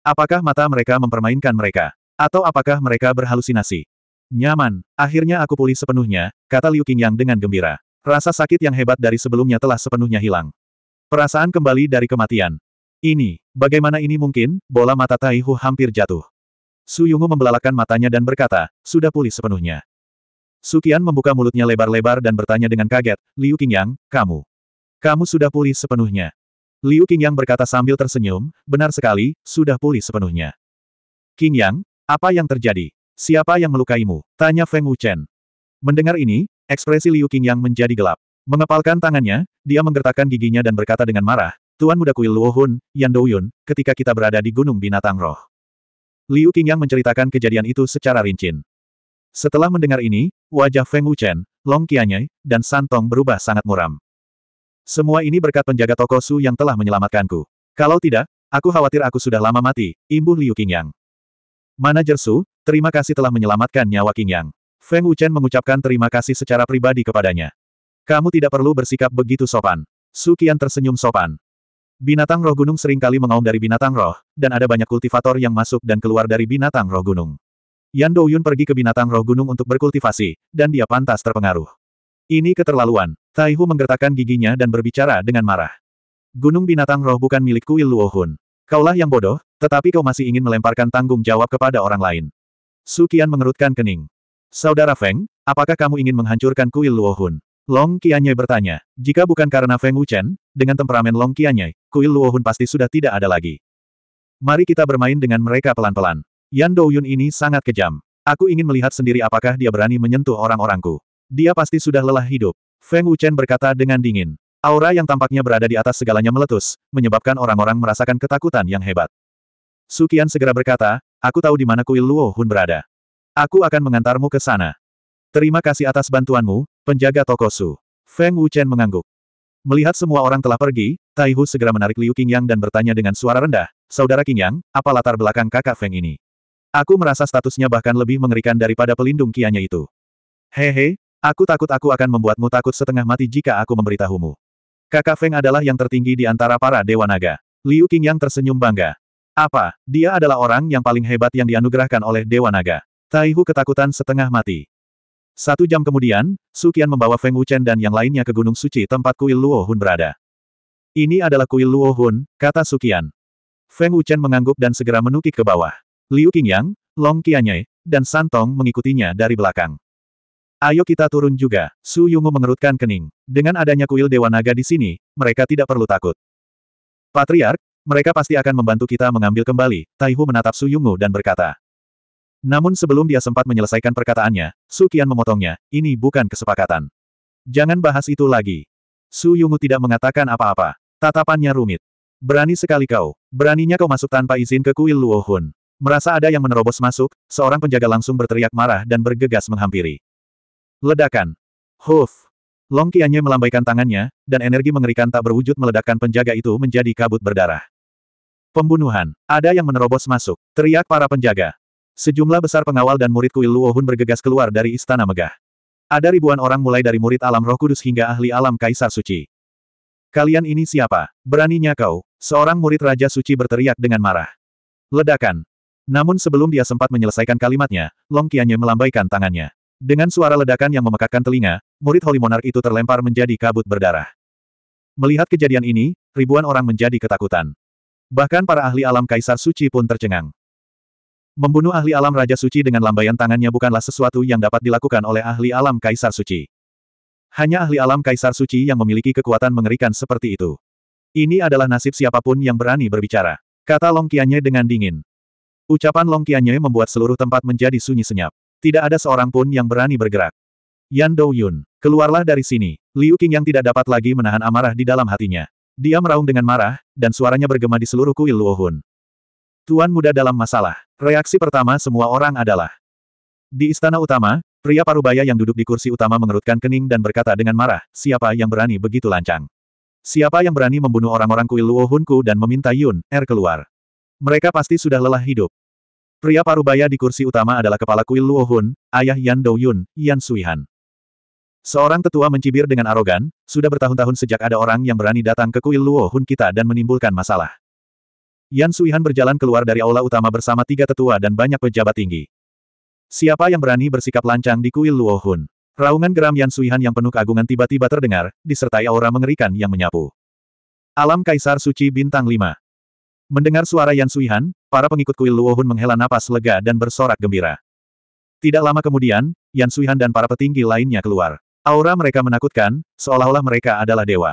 Apakah mata mereka mempermainkan mereka? Atau apakah mereka berhalusinasi? Nyaman, akhirnya aku pulih sepenuhnya, kata Liu Qingyang dengan gembira. Rasa sakit yang hebat dari sebelumnya telah sepenuhnya hilang. Perasaan kembali dari kematian. Ini, bagaimana ini mungkin, bola mata Taihu hampir jatuh. Su Yungu membelalakan matanya dan berkata, sudah pulih sepenuhnya. Sukian membuka mulutnya lebar-lebar dan bertanya dengan kaget, Liu Qingyang, kamu. Kamu sudah pulih sepenuhnya. Liu Qingyang berkata sambil tersenyum, benar sekali, sudah pulih sepenuhnya. Qingyang, apa yang terjadi? Siapa yang melukaimu? Tanya Feng Wuchen. Mendengar ini, Ekspresi Liu Qingyang menjadi gelap. Mengepalkan tangannya, dia menggertakkan giginya dan berkata dengan marah, Tuan Muda Kuil Luo Hun, Yan Douyun, ketika kita berada di Gunung Binatang Roh. Liu Qingyang menceritakan kejadian itu secara rinci. Setelah mendengar ini, wajah Feng Wuchen, Long Qianye, dan Santong berubah sangat muram. Semua ini berkat penjaga toko Su yang telah menyelamatkanku. Kalau tidak, aku khawatir aku sudah lama mati, imbuh Liu Qingyang. Manajer Su, terima kasih telah menyelamatkan nyawa Qingyang. Feng Wuchen mengucapkan terima kasih secara pribadi kepadanya. Kamu tidak perlu bersikap begitu sopan. Su Qian tersenyum sopan. Binatang roh gunung seringkali mengaum dari binatang roh, dan ada banyak kultivator yang masuk dan keluar dari binatang roh gunung. Yan Douyun pergi ke binatang roh gunung untuk berkultivasi, dan dia pantas terpengaruh. Ini keterlaluan. Taihu menggertakkan giginya dan berbicara dengan marah. Gunung binatang roh bukan milik Kuil Luohun. Kaulah yang bodoh, tetapi kau masih ingin melemparkan tanggung jawab kepada orang lain. Su Qian mengerutkan kening. Saudara Feng, apakah kamu ingin menghancurkan kuil Luohun? Long Qianye bertanya. Jika bukan karena Feng Wuchen, dengan temperamen Long Qianye, kuil Luohun pasti sudah tidak ada lagi. Mari kita bermain dengan mereka pelan-pelan. Yan Douyun ini sangat kejam. Aku ingin melihat sendiri apakah dia berani menyentuh orang-orangku. Dia pasti sudah lelah hidup. Feng Wuchen berkata dengan dingin. Aura yang tampaknya berada di atas segalanya meletus, menyebabkan orang-orang merasakan ketakutan yang hebat. Sukian segera berkata, aku tahu di mana kuil Luohun berada. Aku akan mengantarmu ke sana. Terima kasih atas bantuanmu, penjaga toko Su. Feng Wuchen mengangguk. Melihat semua orang telah pergi, Taihu segera menarik Liu Qingyang dan bertanya dengan suara rendah, Saudara Qingyang, apa latar belakang kakak Feng ini? Aku merasa statusnya bahkan lebih mengerikan daripada pelindung kianya itu. Hehe, aku takut aku akan membuatmu takut setengah mati jika aku memberitahumu. Kakak Feng adalah yang tertinggi di antara para Dewa Naga. Liu Qingyang tersenyum bangga. Apa, dia adalah orang yang paling hebat yang dianugerahkan oleh Dewa Naga. Taihu ketakutan setengah mati. Satu jam kemudian, Sukian membawa Feng Wuchen dan yang lainnya ke Gunung Suci tempat kuil Luo Hun berada. Ini adalah kuil Luo Hun, kata Sukian. Feng Wuchen mengangguk dan segera menukik ke bawah. Liu Qingyang, Long Qianye, dan Santong mengikutinya dari belakang. Ayo kita turun juga, Su Yungu mengerutkan kening. Dengan adanya kuil Dewa Naga di sini, mereka tidak perlu takut. Patriark, mereka pasti akan membantu kita mengambil kembali, Taihu menatap Su Yungu dan berkata. Namun sebelum dia sempat menyelesaikan perkataannya, Su Qian memotongnya, ini bukan kesepakatan. Jangan bahas itu lagi. Su Yungu tidak mengatakan apa-apa. Tatapannya rumit. Berani sekali kau. Beraninya kau masuk tanpa izin ke kuil Luo Hun. Merasa ada yang menerobos masuk, seorang penjaga langsung berteriak marah dan bergegas menghampiri. Ledakan. Huf. Long Qianye melambaikan tangannya, dan energi mengerikan tak berwujud meledakkan penjaga itu menjadi kabut berdarah. Pembunuhan. Ada yang menerobos masuk. Teriak para penjaga. Sejumlah besar pengawal dan murid kuil Luohun bergegas keluar dari istana megah. Ada ribuan orang mulai dari murid alam roh kudus hingga ahli alam kaisar suci. Kalian ini siapa? Beraninya kau? Seorang murid Raja Suci berteriak dengan marah. Ledakan. Namun sebelum dia sempat menyelesaikan kalimatnya, Long Qianye melambaikan tangannya. Dengan suara ledakan yang memekakkan telinga, murid Holy Monarch itu terlempar menjadi kabut berdarah. Melihat kejadian ini, ribuan orang menjadi ketakutan. Bahkan para ahli alam kaisar suci pun tercengang. Membunuh ahli alam Raja Suci dengan lambaian tangannya bukanlah sesuatu yang dapat dilakukan oleh ahli alam Kaisar Suci. Hanya ahli alam Kaisar Suci yang memiliki kekuatan mengerikan seperti itu. Ini adalah nasib siapapun yang berani berbicara. Kata Long Qianye dengan dingin. Ucapan Long Qianye membuat seluruh tempat menjadi sunyi senyap. Tidak ada seorang pun yang berani bergerak. Yan Douyun, keluarlah dari sini. Liu Qing yang tidak dapat lagi menahan amarah di dalam hatinya. Dia meraung dengan marah, dan suaranya bergema di seluruh kuil Luohun. Tuan muda dalam masalah. Reaksi pertama semua orang adalah. Di istana utama, pria parubaya yang duduk di kursi utama mengerutkan kening dan berkata dengan marah, siapa yang berani begitu lancang? Siapa yang berani membunuh orang-orang kuil Luo Hunku dan meminta Yun, Er keluar? Mereka pasti sudah lelah hidup. Pria parubaya di kursi utama adalah kepala kuil Luo Hun, ayah Yan Dou Yun, Yan Suihan. Seorang tetua mencibir dengan arogan, sudah bertahun-tahun sejak ada orang yang berani datang ke kuil Luo Hun kita dan menimbulkan masalah. Yan Suihan berjalan keluar dari aula utama bersama tiga tetua dan banyak pejabat tinggi. Siapa yang berani bersikap lancang di kuil Luohun? Raungan geram Yan Suihan yang penuh keagungan tiba-tiba terdengar, disertai aura mengerikan yang menyapu. Alam Kaisar Suci Bintang 5 Mendengar suara Yan Suihan, para pengikut kuil Luohun menghela napas lega dan bersorak gembira. Tidak lama kemudian, Yan Suihan dan para petinggi lainnya keluar. Aura mereka menakutkan, seolah-olah mereka adalah dewa.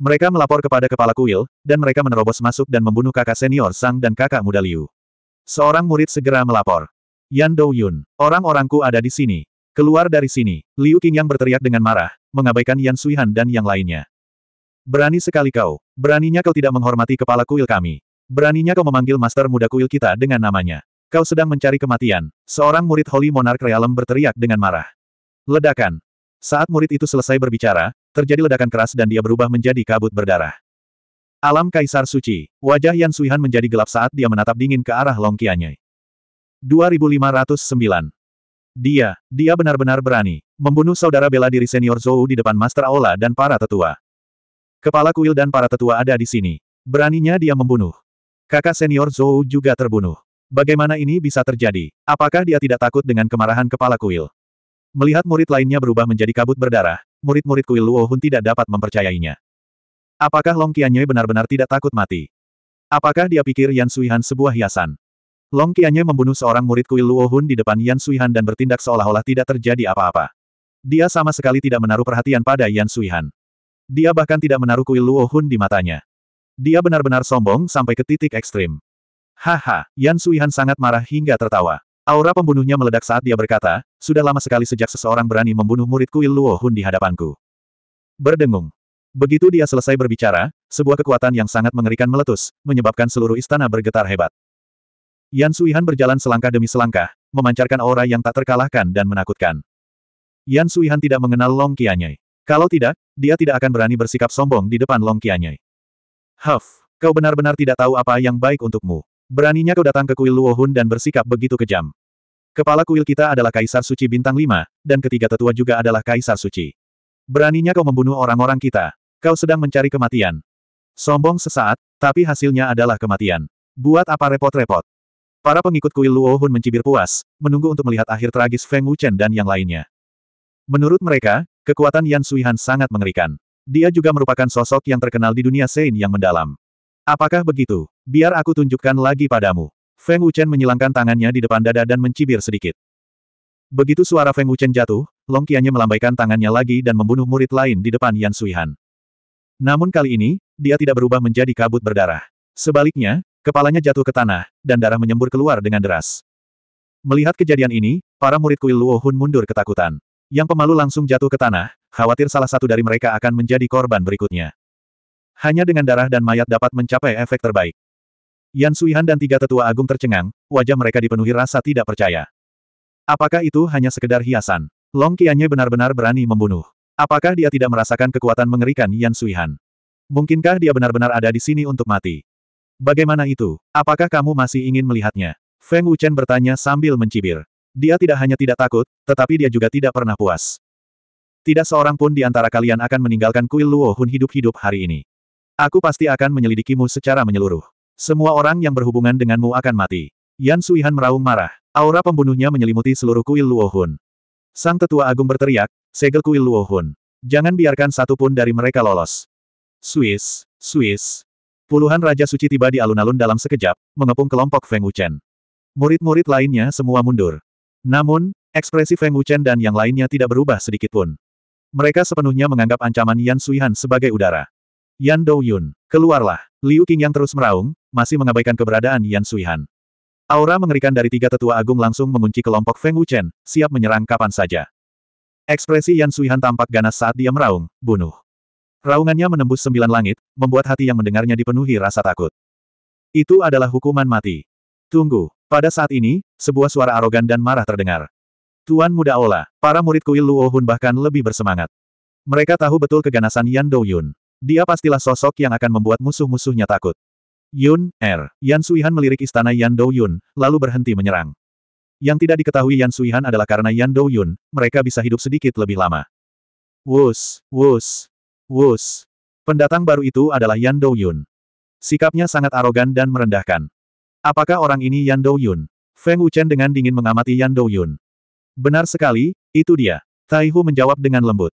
Mereka melapor kepada kepala kuil, dan mereka menerobos masuk dan membunuh kakak senior Sang dan kakak muda Liu. Seorang murid segera melapor. Yan Douyun, orang-orangku ada di sini. Keluar dari sini, Liu yang berteriak dengan marah, mengabaikan Yan Suihan dan yang lainnya. Berani sekali kau, beraninya kau tidak menghormati kepala kuil kami. Beraninya kau memanggil master muda kuil kita dengan namanya. Kau sedang mencari kematian, seorang murid Holy Monarch Realm berteriak dengan marah. Ledakan. Saat murid itu selesai berbicara, terjadi ledakan keras dan dia berubah menjadi kabut berdarah. Alam Kaisar Suci, wajah Yan Suihan menjadi gelap saat dia menatap dingin ke arah Long Qianye. 2509. Dia, dia benar-benar berani, membunuh saudara bela diri senior Zhou di depan Master Aula dan para tetua. Kepala kuil dan para tetua ada di sini. Beraninya dia membunuh. Kakak senior Zhou juga terbunuh. Bagaimana ini bisa terjadi? Apakah dia tidak takut dengan kemarahan kepala kuil? Melihat murid lainnya berubah menjadi kabut berdarah, murid-murid kuil Luo Hun tidak dapat mempercayainya. Apakah Long Qianyue benar-benar tidak takut mati? Apakah dia pikir Yan Suihan sebuah hiasan? Long Qianyue membunuh seorang murid kuil Luo Hun di depan Yan Suihan dan bertindak seolah-olah tidak terjadi apa-apa. Dia sama sekali tidak menaruh perhatian pada Yan Suihan. Dia bahkan tidak menaruh kuil Luo Hun di matanya. Dia benar-benar sombong sampai ke titik ekstrim. Haha, Yan Suihan sangat marah hingga tertawa. Aura pembunuhnya meledak saat dia berkata, sudah lama sekali sejak seseorang berani membunuh murid kuil Luo Hun di hadapanku. Berdengung. Begitu dia selesai berbicara, sebuah kekuatan yang sangat mengerikan meletus, menyebabkan seluruh istana bergetar hebat. Yan Suihan berjalan selangkah demi selangkah, memancarkan aura yang tak terkalahkan dan menakutkan. Yan Suihan tidak mengenal Long Qianyi. Kalau tidak, dia tidak akan berani bersikap sombong di depan Long Qianyi. Huff, kau benar-benar tidak tahu apa yang baik untukmu. Beraninya kau datang ke kuil Luohun dan bersikap begitu kejam. Kepala kuil kita adalah Kaisar Suci Bintang 5, dan ketiga tetua juga adalah Kaisar Suci. Beraninya kau membunuh orang-orang kita. Kau sedang mencari kematian. Sombong sesaat, tapi hasilnya adalah kematian. Buat apa repot-repot? Para pengikut kuil Luo Hun mencibir puas, menunggu untuk melihat akhir tragis Feng Wuchen dan yang lainnya. Menurut mereka, kekuatan Yan Suihan sangat mengerikan. Dia juga merupakan sosok yang terkenal di dunia Sein yang mendalam. Apakah begitu? Biar aku tunjukkan lagi padamu. Feng Wuchen menyilangkan tangannya di depan dada dan mencibir sedikit. Begitu suara Feng Wuchen jatuh, Long Qianye melambaikan tangannya lagi dan membunuh murid lain di depan Yan Suihan. Namun kali ini, dia tidak berubah menjadi kabut berdarah. Sebaliknya, kepalanya jatuh ke tanah, dan darah menyembur keluar dengan deras. Melihat kejadian ini, para murid kuil Luo Hun mundur ketakutan. Yang pemalu langsung jatuh ke tanah, khawatir salah satu dari mereka akan menjadi korban berikutnya. Hanya dengan darah dan mayat dapat mencapai efek terbaik. Yan Suihan dan tiga tetua agung tercengang, wajah mereka dipenuhi rasa tidak percaya. Apakah itu hanya sekedar hiasan? Long Qianye benar-benar berani membunuh. Apakah dia tidak merasakan kekuatan mengerikan Yan Suihan? Mungkinkah dia benar-benar ada di sini untuk mati? Bagaimana itu? Apakah kamu masih ingin melihatnya? Feng Wuchen bertanya sambil mencibir. Dia tidak hanya tidak takut, tetapi dia juga tidak pernah puas. Tidak seorang pun di antara kalian akan meninggalkan kuil Luo Hun hidup-hidup hari ini. Aku pasti akan menyelidikimu secara menyeluruh. Semua orang yang berhubungan denganmu akan mati. Yan Suihan meraung marah. Aura pembunuhnya menyelimuti seluruh kuil Luohun. Sang tetua agung berteriak, segel kuil Luohun. Jangan biarkan satu pun dari mereka lolos. Swiss, Swiss. Puluhan Raja Suci tiba di alun-alun dalam sekejap, mengepung kelompok Feng Wuchen. Murid-murid lainnya semua mundur. Namun, ekspresi Feng Wuchen dan yang lainnya tidak berubah sedikitpun. Mereka sepenuhnya menganggap ancaman Yan Suihan sebagai udara. Yan Douyun, keluarlah. Liu King yang terus meraung, masih mengabaikan keberadaan Yan Suihan. Aura mengerikan dari tiga tetua agung langsung mengunci kelompok Feng Wuchen, siap menyerang kapan saja. Ekspresi Yan Suihan tampak ganas saat dia meraung, bunuh. Raungannya menembus sembilan langit, membuat hati yang mendengarnya dipenuhi rasa takut. Itu adalah hukuman mati. Tunggu, pada saat ini, sebuah suara arogan dan marah terdengar. Tuan Muda Ola, para murid kuil Luo Hun bahkan lebih bersemangat. Mereka tahu betul keganasan Yan Douyun. Dia pastilah sosok yang akan membuat musuh-musuhnya takut. Yun, Er, Yan Suihan melirik istana Yan Douyun, lalu berhenti menyerang. Yang tidak diketahui Yan Suihan adalah karena Yan Douyun, mereka bisa hidup sedikit lebih lama. Wus, wus, wus. Pendatang baru itu adalah Yan Douyun. Sikapnya sangat arogan dan merendahkan. Apakah orang ini Yan Douyun? Yun? Feng Wuchen dengan dingin mengamati Yan Douyun. Benar sekali, itu dia. Tai Hu menjawab dengan lembut.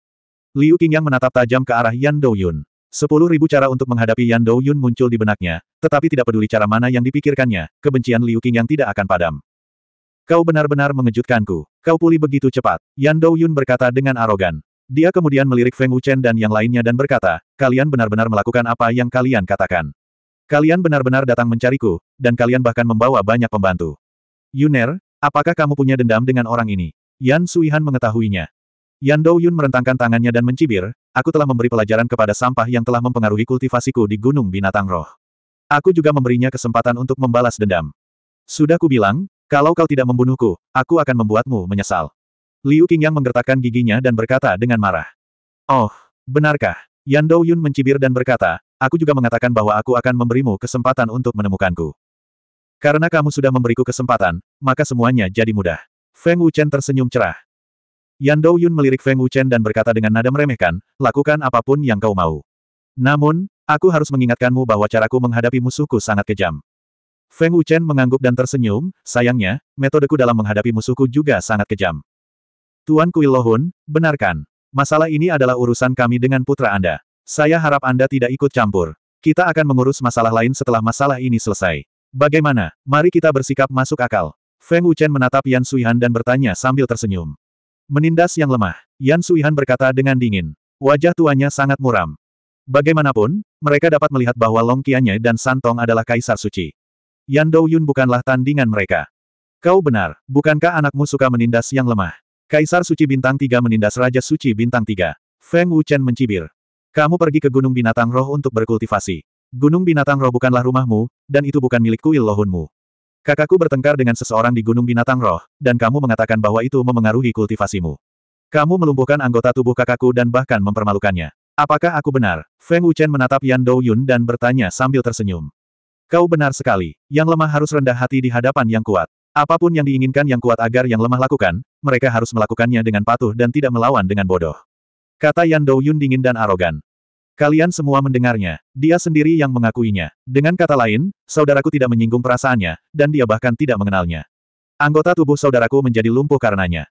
Liu Qingyang menatap tajam ke arah Yan Douyun. Sepuluh ribu cara untuk menghadapi Yan Douyun muncul di benaknya, tetapi tidak peduli cara mana yang dipikirkannya, kebencian Liu Qing yang tidak akan padam. Kau benar-benar mengejutkanku. Kau pulih begitu cepat. Yan Douyun berkata dengan arogan. Dia kemudian melirik Feng Wuchen dan yang lainnya dan berkata, kalian benar-benar melakukan apa yang kalian katakan. Kalian benar-benar datang mencariku, dan kalian bahkan membawa banyak pembantu. Yuner, apakah kamu punya dendam dengan orang ini? Yan Suihan mengetahuinya. Yan Dou Yun merentangkan tangannya dan mencibir, aku telah memberi pelajaran kepada sampah yang telah mempengaruhi kultivasiku di Gunung Binatang Roh. Aku juga memberinya kesempatan untuk membalas dendam. Sudah kubilang, kalau kau tidak membunuhku, aku akan membuatmu menyesal. Liu yang menggertakkan giginya dan berkata dengan marah. Oh, benarkah? Yan Dou Yun mencibir dan berkata, aku juga mengatakan bahwa aku akan memberimu kesempatan untuk menemukanku. Karena kamu sudah memberiku kesempatan, maka semuanya jadi mudah. Feng Wuchen tersenyum cerah. Yan Dou Yun melirik Feng Wuchen dan berkata dengan nada meremehkan, lakukan apapun yang kau mau. Namun, aku harus mengingatkanmu bahwa caraku menghadapi musuhku sangat kejam. Feng Wuchen mengangguk dan tersenyum, sayangnya, metodeku dalam menghadapi musuhku juga sangat kejam. Tuan Kui Lohun, benarkan. Masalah ini adalah urusan kami dengan putra Anda. Saya harap Anda tidak ikut campur. Kita akan mengurus masalah lain setelah masalah ini selesai. Bagaimana? Mari kita bersikap masuk akal. Feng Wuchen menatap Yan Suihan dan bertanya sambil tersenyum. Menindas yang lemah, Yan Suihan berkata dengan dingin. Wajah tuanya sangat muram. Bagaimanapun, mereka dapat melihat bahwa Long Qianye dan Santong adalah kaisar suci. Yan Douyun bukanlah tandingan mereka. Kau benar, bukankah anakmu suka menindas yang lemah? Kaisar Suci Bintang Tiga menindas Raja Suci Bintang Tiga. Feng Wuchen mencibir. Kamu pergi ke Gunung Binatang Roh untuk berkultivasi. Gunung Binatang Roh bukanlah rumahmu, dan itu bukan milik kuil lohunmu. Kakakku bertengkar dengan seseorang di Gunung Binatang Roh, dan kamu mengatakan bahwa itu memengaruhi kultivasimu. Kamu melumpuhkan anggota tubuh kakakku dan bahkan mempermalukannya. Apakah aku benar? Feng Wuchen menatap Yan Douyun dan bertanya sambil tersenyum. Kau benar sekali. Yang lemah harus rendah hati di hadapan yang kuat. Apapun yang diinginkan yang kuat agar yang lemah lakukan, mereka harus melakukannya dengan patuh dan tidak melawan dengan bodoh. Kata Yan Douyun dingin dan arogan. Kalian semua mendengarnya, dia sendiri yang mengakuinya. Dengan kata lain, saudaraku tidak menyinggung perasaannya, dan dia bahkan tidak mengenalnya. Anggota tubuh saudaraku menjadi lumpuh karenanya.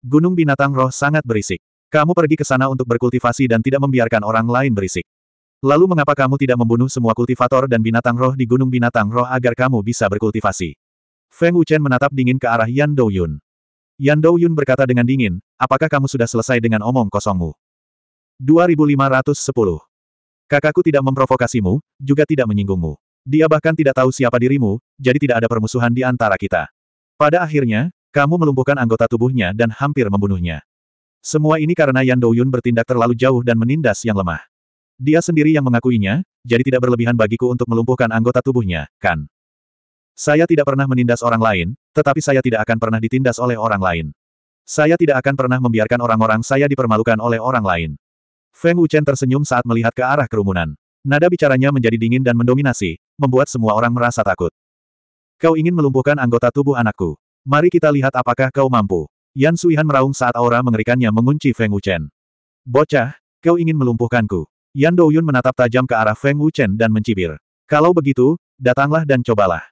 Gunung binatang roh sangat berisik. Kamu pergi ke sana untuk berkultivasi dan tidak membiarkan orang lain berisik. Lalu mengapa kamu tidak membunuh semua kultivator dan binatang roh di gunung binatang roh agar kamu bisa berkultivasi? Feng Wuchen menatap dingin ke arah Yan Douyun. Yan Douyun berkata dengan dingin, apakah kamu sudah selesai dengan omong kosongmu? 2510. Kakakku tidak memprovokasimu, juga tidak menyinggungmu. Dia bahkan tidak tahu siapa dirimu, jadi tidak ada permusuhan di antara kita. Pada akhirnya, kamu melumpuhkan anggota tubuhnya dan hampir membunuhnya. Semua ini karena Yan Douyun bertindak terlalu jauh dan menindas yang lemah. Dia sendiri yang mengakuinya, jadi tidak berlebihan bagiku untuk melumpuhkan anggota tubuhnya, kan? Saya tidak pernah menindas orang lain, tetapi saya tidak akan pernah ditindas oleh orang lain. Saya tidak akan pernah membiarkan orang-orang saya dipermalukan oleh orang lain. Feng Wuchen tersenyum saat melihat ke arah kerumunan. Nada bicaranya menjadi dingin dan mendominasi, membuat semua orang merasa takut. Kau ingin melumpuhkan anggota tubuh anakku. Mari kita lihat apakah kau mampu. Yan Suihan meraung saat aura mengerikannya mengunci Feng Wuchen. Bocah, kau ingin melumpuhkanku. Yan Douyun menatap tajam ke arah Feng Wuchen dan mencibir. Kalau begitu, datanglah dan cobalah.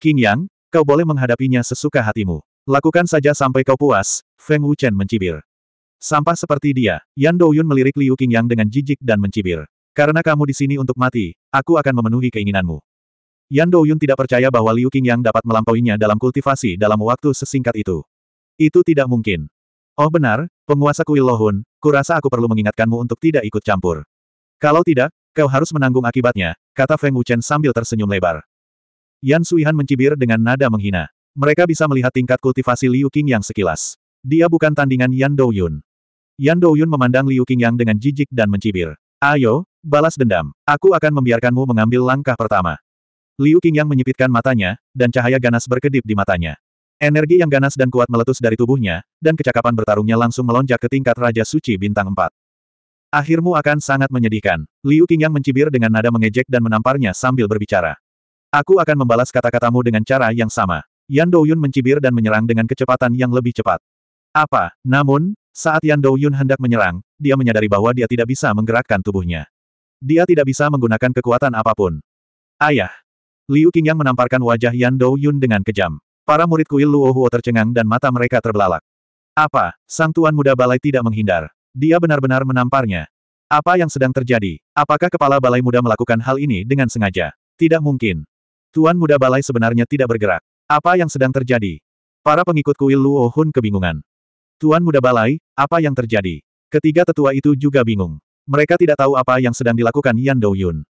King Yang, kau boleh menghadapinya sesuka hatimu. Lakukan saja sampai kau puas, Feng Wuchen mencibir. Sampah seperti dia, Yan Douyun melirik Liu Qingyang dengan jijik dan mencibir. Karena kamu di sini untuk mati, aku akan memenuhi keinginanmu. Yan Douyun tidak percaya bahwa Liu Qingyang dapat melampauinya dalam kultivasi dalam waktu sesingkat itu. Itu tidak mungkin. Oh benar, penguasa kuil Lohun, kurasa aku perlu mengingatkanmu untuk tidak ikut campur. Kalau tidak, kau harus menanggung akibatnya, kata Feng Wuchen sambil tersenyum lebar. Yan Suihan mencibir dengan nada menghina. Mereka bisa melihat tingkat kultivasi Liu Qingyang sekilas. Dia bukan tandingan Yan Douyun. Yan Douyun memandang Liu Qingyang dengan jijik dan mencibir. Ayo, balas dendam. Aku akan membiarkanmu mengambil langkah pertama. Liu Qingyang menyipitkan matanya, dan cahaya ganas berkedip di matanya. Energi yang ganas dan kuat meletus dari tubuhnya, dan kecakapan bertarungnya langsung melonjak ke tingkat Raja Suci Bintang 4. Akhirmu akan sangat menyedihkan. Liu Qingyang mencibir dengan nada mengejek dan menamparnya sambil berbicara. Aku akan membalas kata-katamu dengan cara yang sama. Yan Douyun mencibir dan menyerang dengan kecepatan yang lebih cepat. Apa, namun, saat Yan Douyun hendak menyerang, dia menyadari bahwa dia tidak bisa menggerakkan tubuhnya. Dia tidak bisa menggunakan kekuatan apapun. Ayah! Liu Qingyang menamparkan wajah Yan Douyun dengan kejam. Para murid kuil Luo Huo tercengang dan mata mereka terbelalak. Apa, sang tuan muda balai tidak menghindar? Dia benar-benar menamparnya. Apa yang sedang terjadi? Apakah kepala balai muda melakukan hal ini dengan sengaja? Tidak mungkin. Tuan muda balai sebenarnya tidak bergerak. Apa yang sedang terjadi? Para pengikut kuil Luo Hun kebingungan. Tuan Muda Balai, apa yang terjadi? Ketiga tetua itu juga bingung. Mereka tidak tahu apa yang sedang dilakukan Yan Douyun.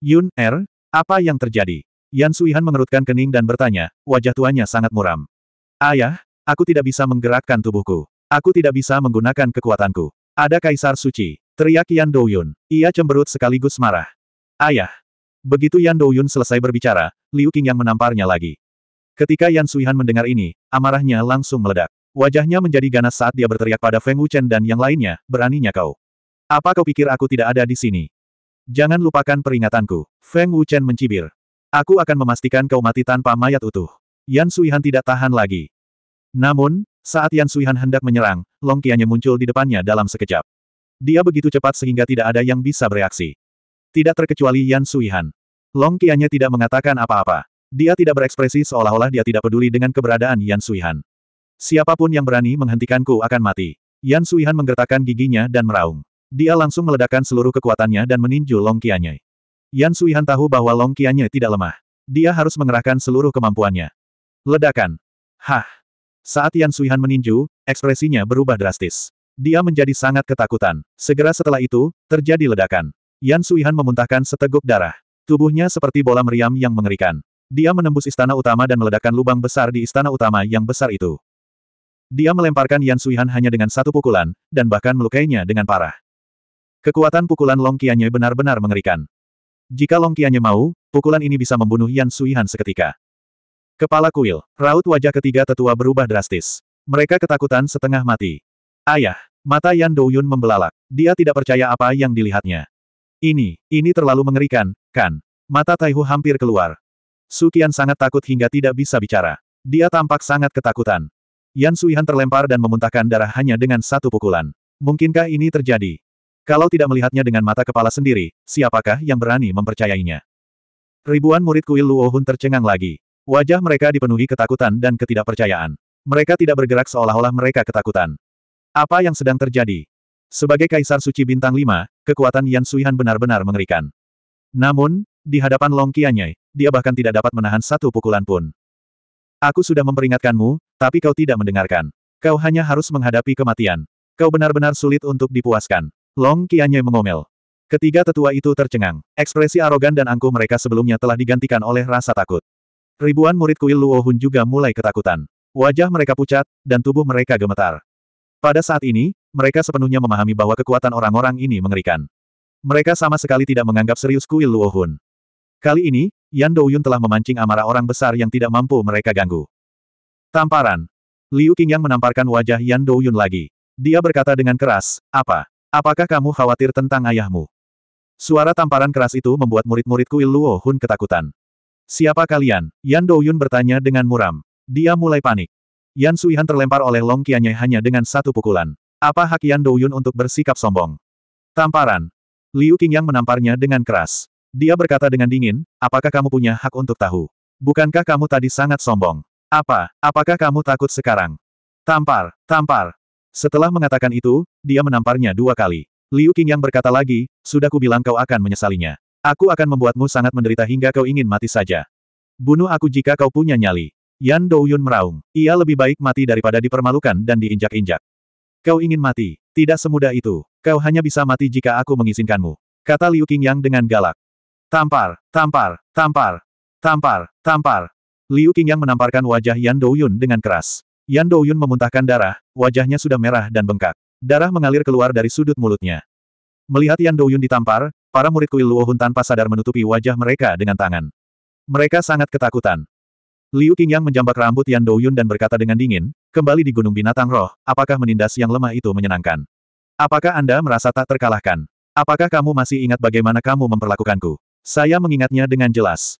Yun, Er, apa yang terjadi? Yan Suihan mengerutkan kening dan bertanya, wajah tuanya sangat muram. Ayah, aku tidak bisa menggerakkan tubuhku. Aku tidak bisa menggunakan kekuatanku. Ada Kaisar Suci, teriak Yan Douyun. Ia cemberut sekaligus marah. Ayah. Begitu Yan Douyun selesai berbicara, Liu Qing yang menamparnya lagi. Ketika Yan Suihan mendengar ini, amarahnya langsung meledak. Wajahnya menjadi ganas saat dia berteriak pada Feng Wuchen dan yang lainnya, beraninya kau. Apa kau pikir aku tidak ada di sini? Jangan lupakan peringatanku. Feng Wuchen mencibir. Aku akan memastikan kau mati tanpa mayat utuh. Yan Suihan tidak tahan lagi. Namun, saat Yan Suihan hendak menyerang, Long Qianya muncul di depannya dalam sekejap. Dia begitu cepat sehingga tidak ada yang bisa bereaksi. Tidak terkecuali Yan Suihan. Long Qianya tidak mengatakan apa-apa. Dia tidak berekspresi seolah-olah dia tidak peduli dengan keberadaan Yan Suihan. Siapapun yang berani menghentikanku akan mati. Yan Suihan menggertakkan giginya dan meraung. Dia langsung meledakkan seluruh kekuatannya dan meninju Long Qianye. Yan Suihan tahu bahwa Long Qianye tidak lemah. Dia harus mengerahkan seluruh kemampuannya. Ledakan. Hah. Saat Yan Suihan meninju, ekspresinya berubah drastis. Dia menjadi sangat ketakutan. Segera setelah itu, terjadi ledakan. Yan Suihan memuntahkan seteguk darah. Tubuhnya seperti bola meriam yang mengerikan. Dia menembus istana utama dan meledakkan lubang besar di istana utama yang besar itu. Dia melemparkan Yan Suihan hanya dengan satu pukulan, dan bahkan melukainya dengan parah. Kekuatan pukulan Long Qianye benar-benar mengerikan. Jika Long Qianye mau, pukulan ini bisa membunuh Yan Suihan seketika. Kepala kuil, raut wajah ketiga tetua berubah drastis. Mereka ketakutan setengah mati. Ayah, mata Yan Douyun membelalak. Dia tidak percaya apa yang dilihatnya. Ini, ini terlalu mengerikan, kan? Mata Taihu hampir keluar. Sukian sangat takut hingga tidak bisa bicara. Dia tampak sangat ketakutan. Yan Suihan terlempar dan memuntahkan darah hanya dengan satu pukulan. Mungkinkah ini terjadi? Kalau tidak melihatnya dengan mata kepala sendiri, siapakah yang berani mempercayainya? Ribuan murid kuil Luohun tercengang lagi. Wajah mereka dipenuhi ketakutan dan ketidakpercayaan. Mereka tidak bergerak seolah-olah mereka ketakutan. Apa yang sedang terjadi? Sebagai Kaisar Suci Bintang 5, kekuatan Yan Suihan benar-benar mengerikan. Namun, di hadapan Long Qianyai, dia bahkan tidak dapat menahan satu pukulan pun. Aku sudah memperingatkanmu, tapi kau tidak mendengarkan. Kau hanya harus menghadapi kematian. Kau benar-benar sulit untuk dipuaskan. Long Qianye mengomel. Ketiga tetua itu tercengang. Ekspresi arogan dan angkuh mereka sebelumnya telah digantikan oleh rasa takut. Ribuan murid kuil Luo Hun juga mulai ketakutan. Wajah mereka pucat, dan tubuh mereka gemetar. Pada saat ini, mereka sepenuhnya memahami bahwa kekuatan orang-orang ini mengerikan. Mereka sama sekali tidak menganggap serius kuil Luo Hun. Kali ini, Yan Douyun telah memancing amarah orang besar yang tidak mampu mereka ganggu. Tamparan. Liu Qingyang menamparkan wajah Yan Douyun lagi. Dia berkata dengan keras, apa? Apakah kamu khawatir tentang ayahmu? Suara tamparan keras itu membuat murid murid kuil Luo Hun ketakutan. Siapa kalian? Yan Douyun bertanya dengan muram. Dia mulai panik. Yan Suihan terlempar oleh Long Qianye hanya dengan satu pukulan. Apa hak Yan Douyun untuk bersikap sombong? Tamparan. Liu Qingyang menamparnya dengan keras. Dia berkata dengan dingin, apakah kamu punya hak untuk tahu? Bukankah kamu tadi sangat sombong? Apa, apakah kamu takut sekarang? Tampar, tampar. Setelah mengatakan itu, dia menamparnya dua kali. Liu Qing yang berkata lagi, sudah kubilang kau akan menyesalinya. Aku akan membuatmu sangat menderita hingga kau ingin mati saja. Bunuh aku jika kau punya nyali. Yan Douyun meraung. Ia lebih baik mati daripada dipermalukan dan diinjak-injak. Kau ingin mati. Tidak semudah itu. Kau hanya bisa mati jika aku mengizinkanmu. Kata Liu Qingyang dengan galak. Tampar, tampar, tampar, tampar, tampar. Liu Qingyang menamparkan wajah Yan Douyun dengan keras. Yan Douyun memuntahkan darah, wajahnya sudah merah dan bengkak. Darah mengalir keluar dari sudut mulutnya. Melihat Yan Douyun ditampar, para murid kuil Luohun tanpa sadar menutupi wajah mereka dengan tangan. Mereka sangat ketakutan. Liu Qingyang menjambak rambut Yan Douyun dan berkata dengan dingin, kembali di Gunung Binatang Roh, apakah menindas yang lemah itu menyenangkan? Apakah Anda merasa tak terkalahkan? Apakah kamu masih ingat bagaimana kamu memperlakukanku? Saya mengingatnya dengan jelas.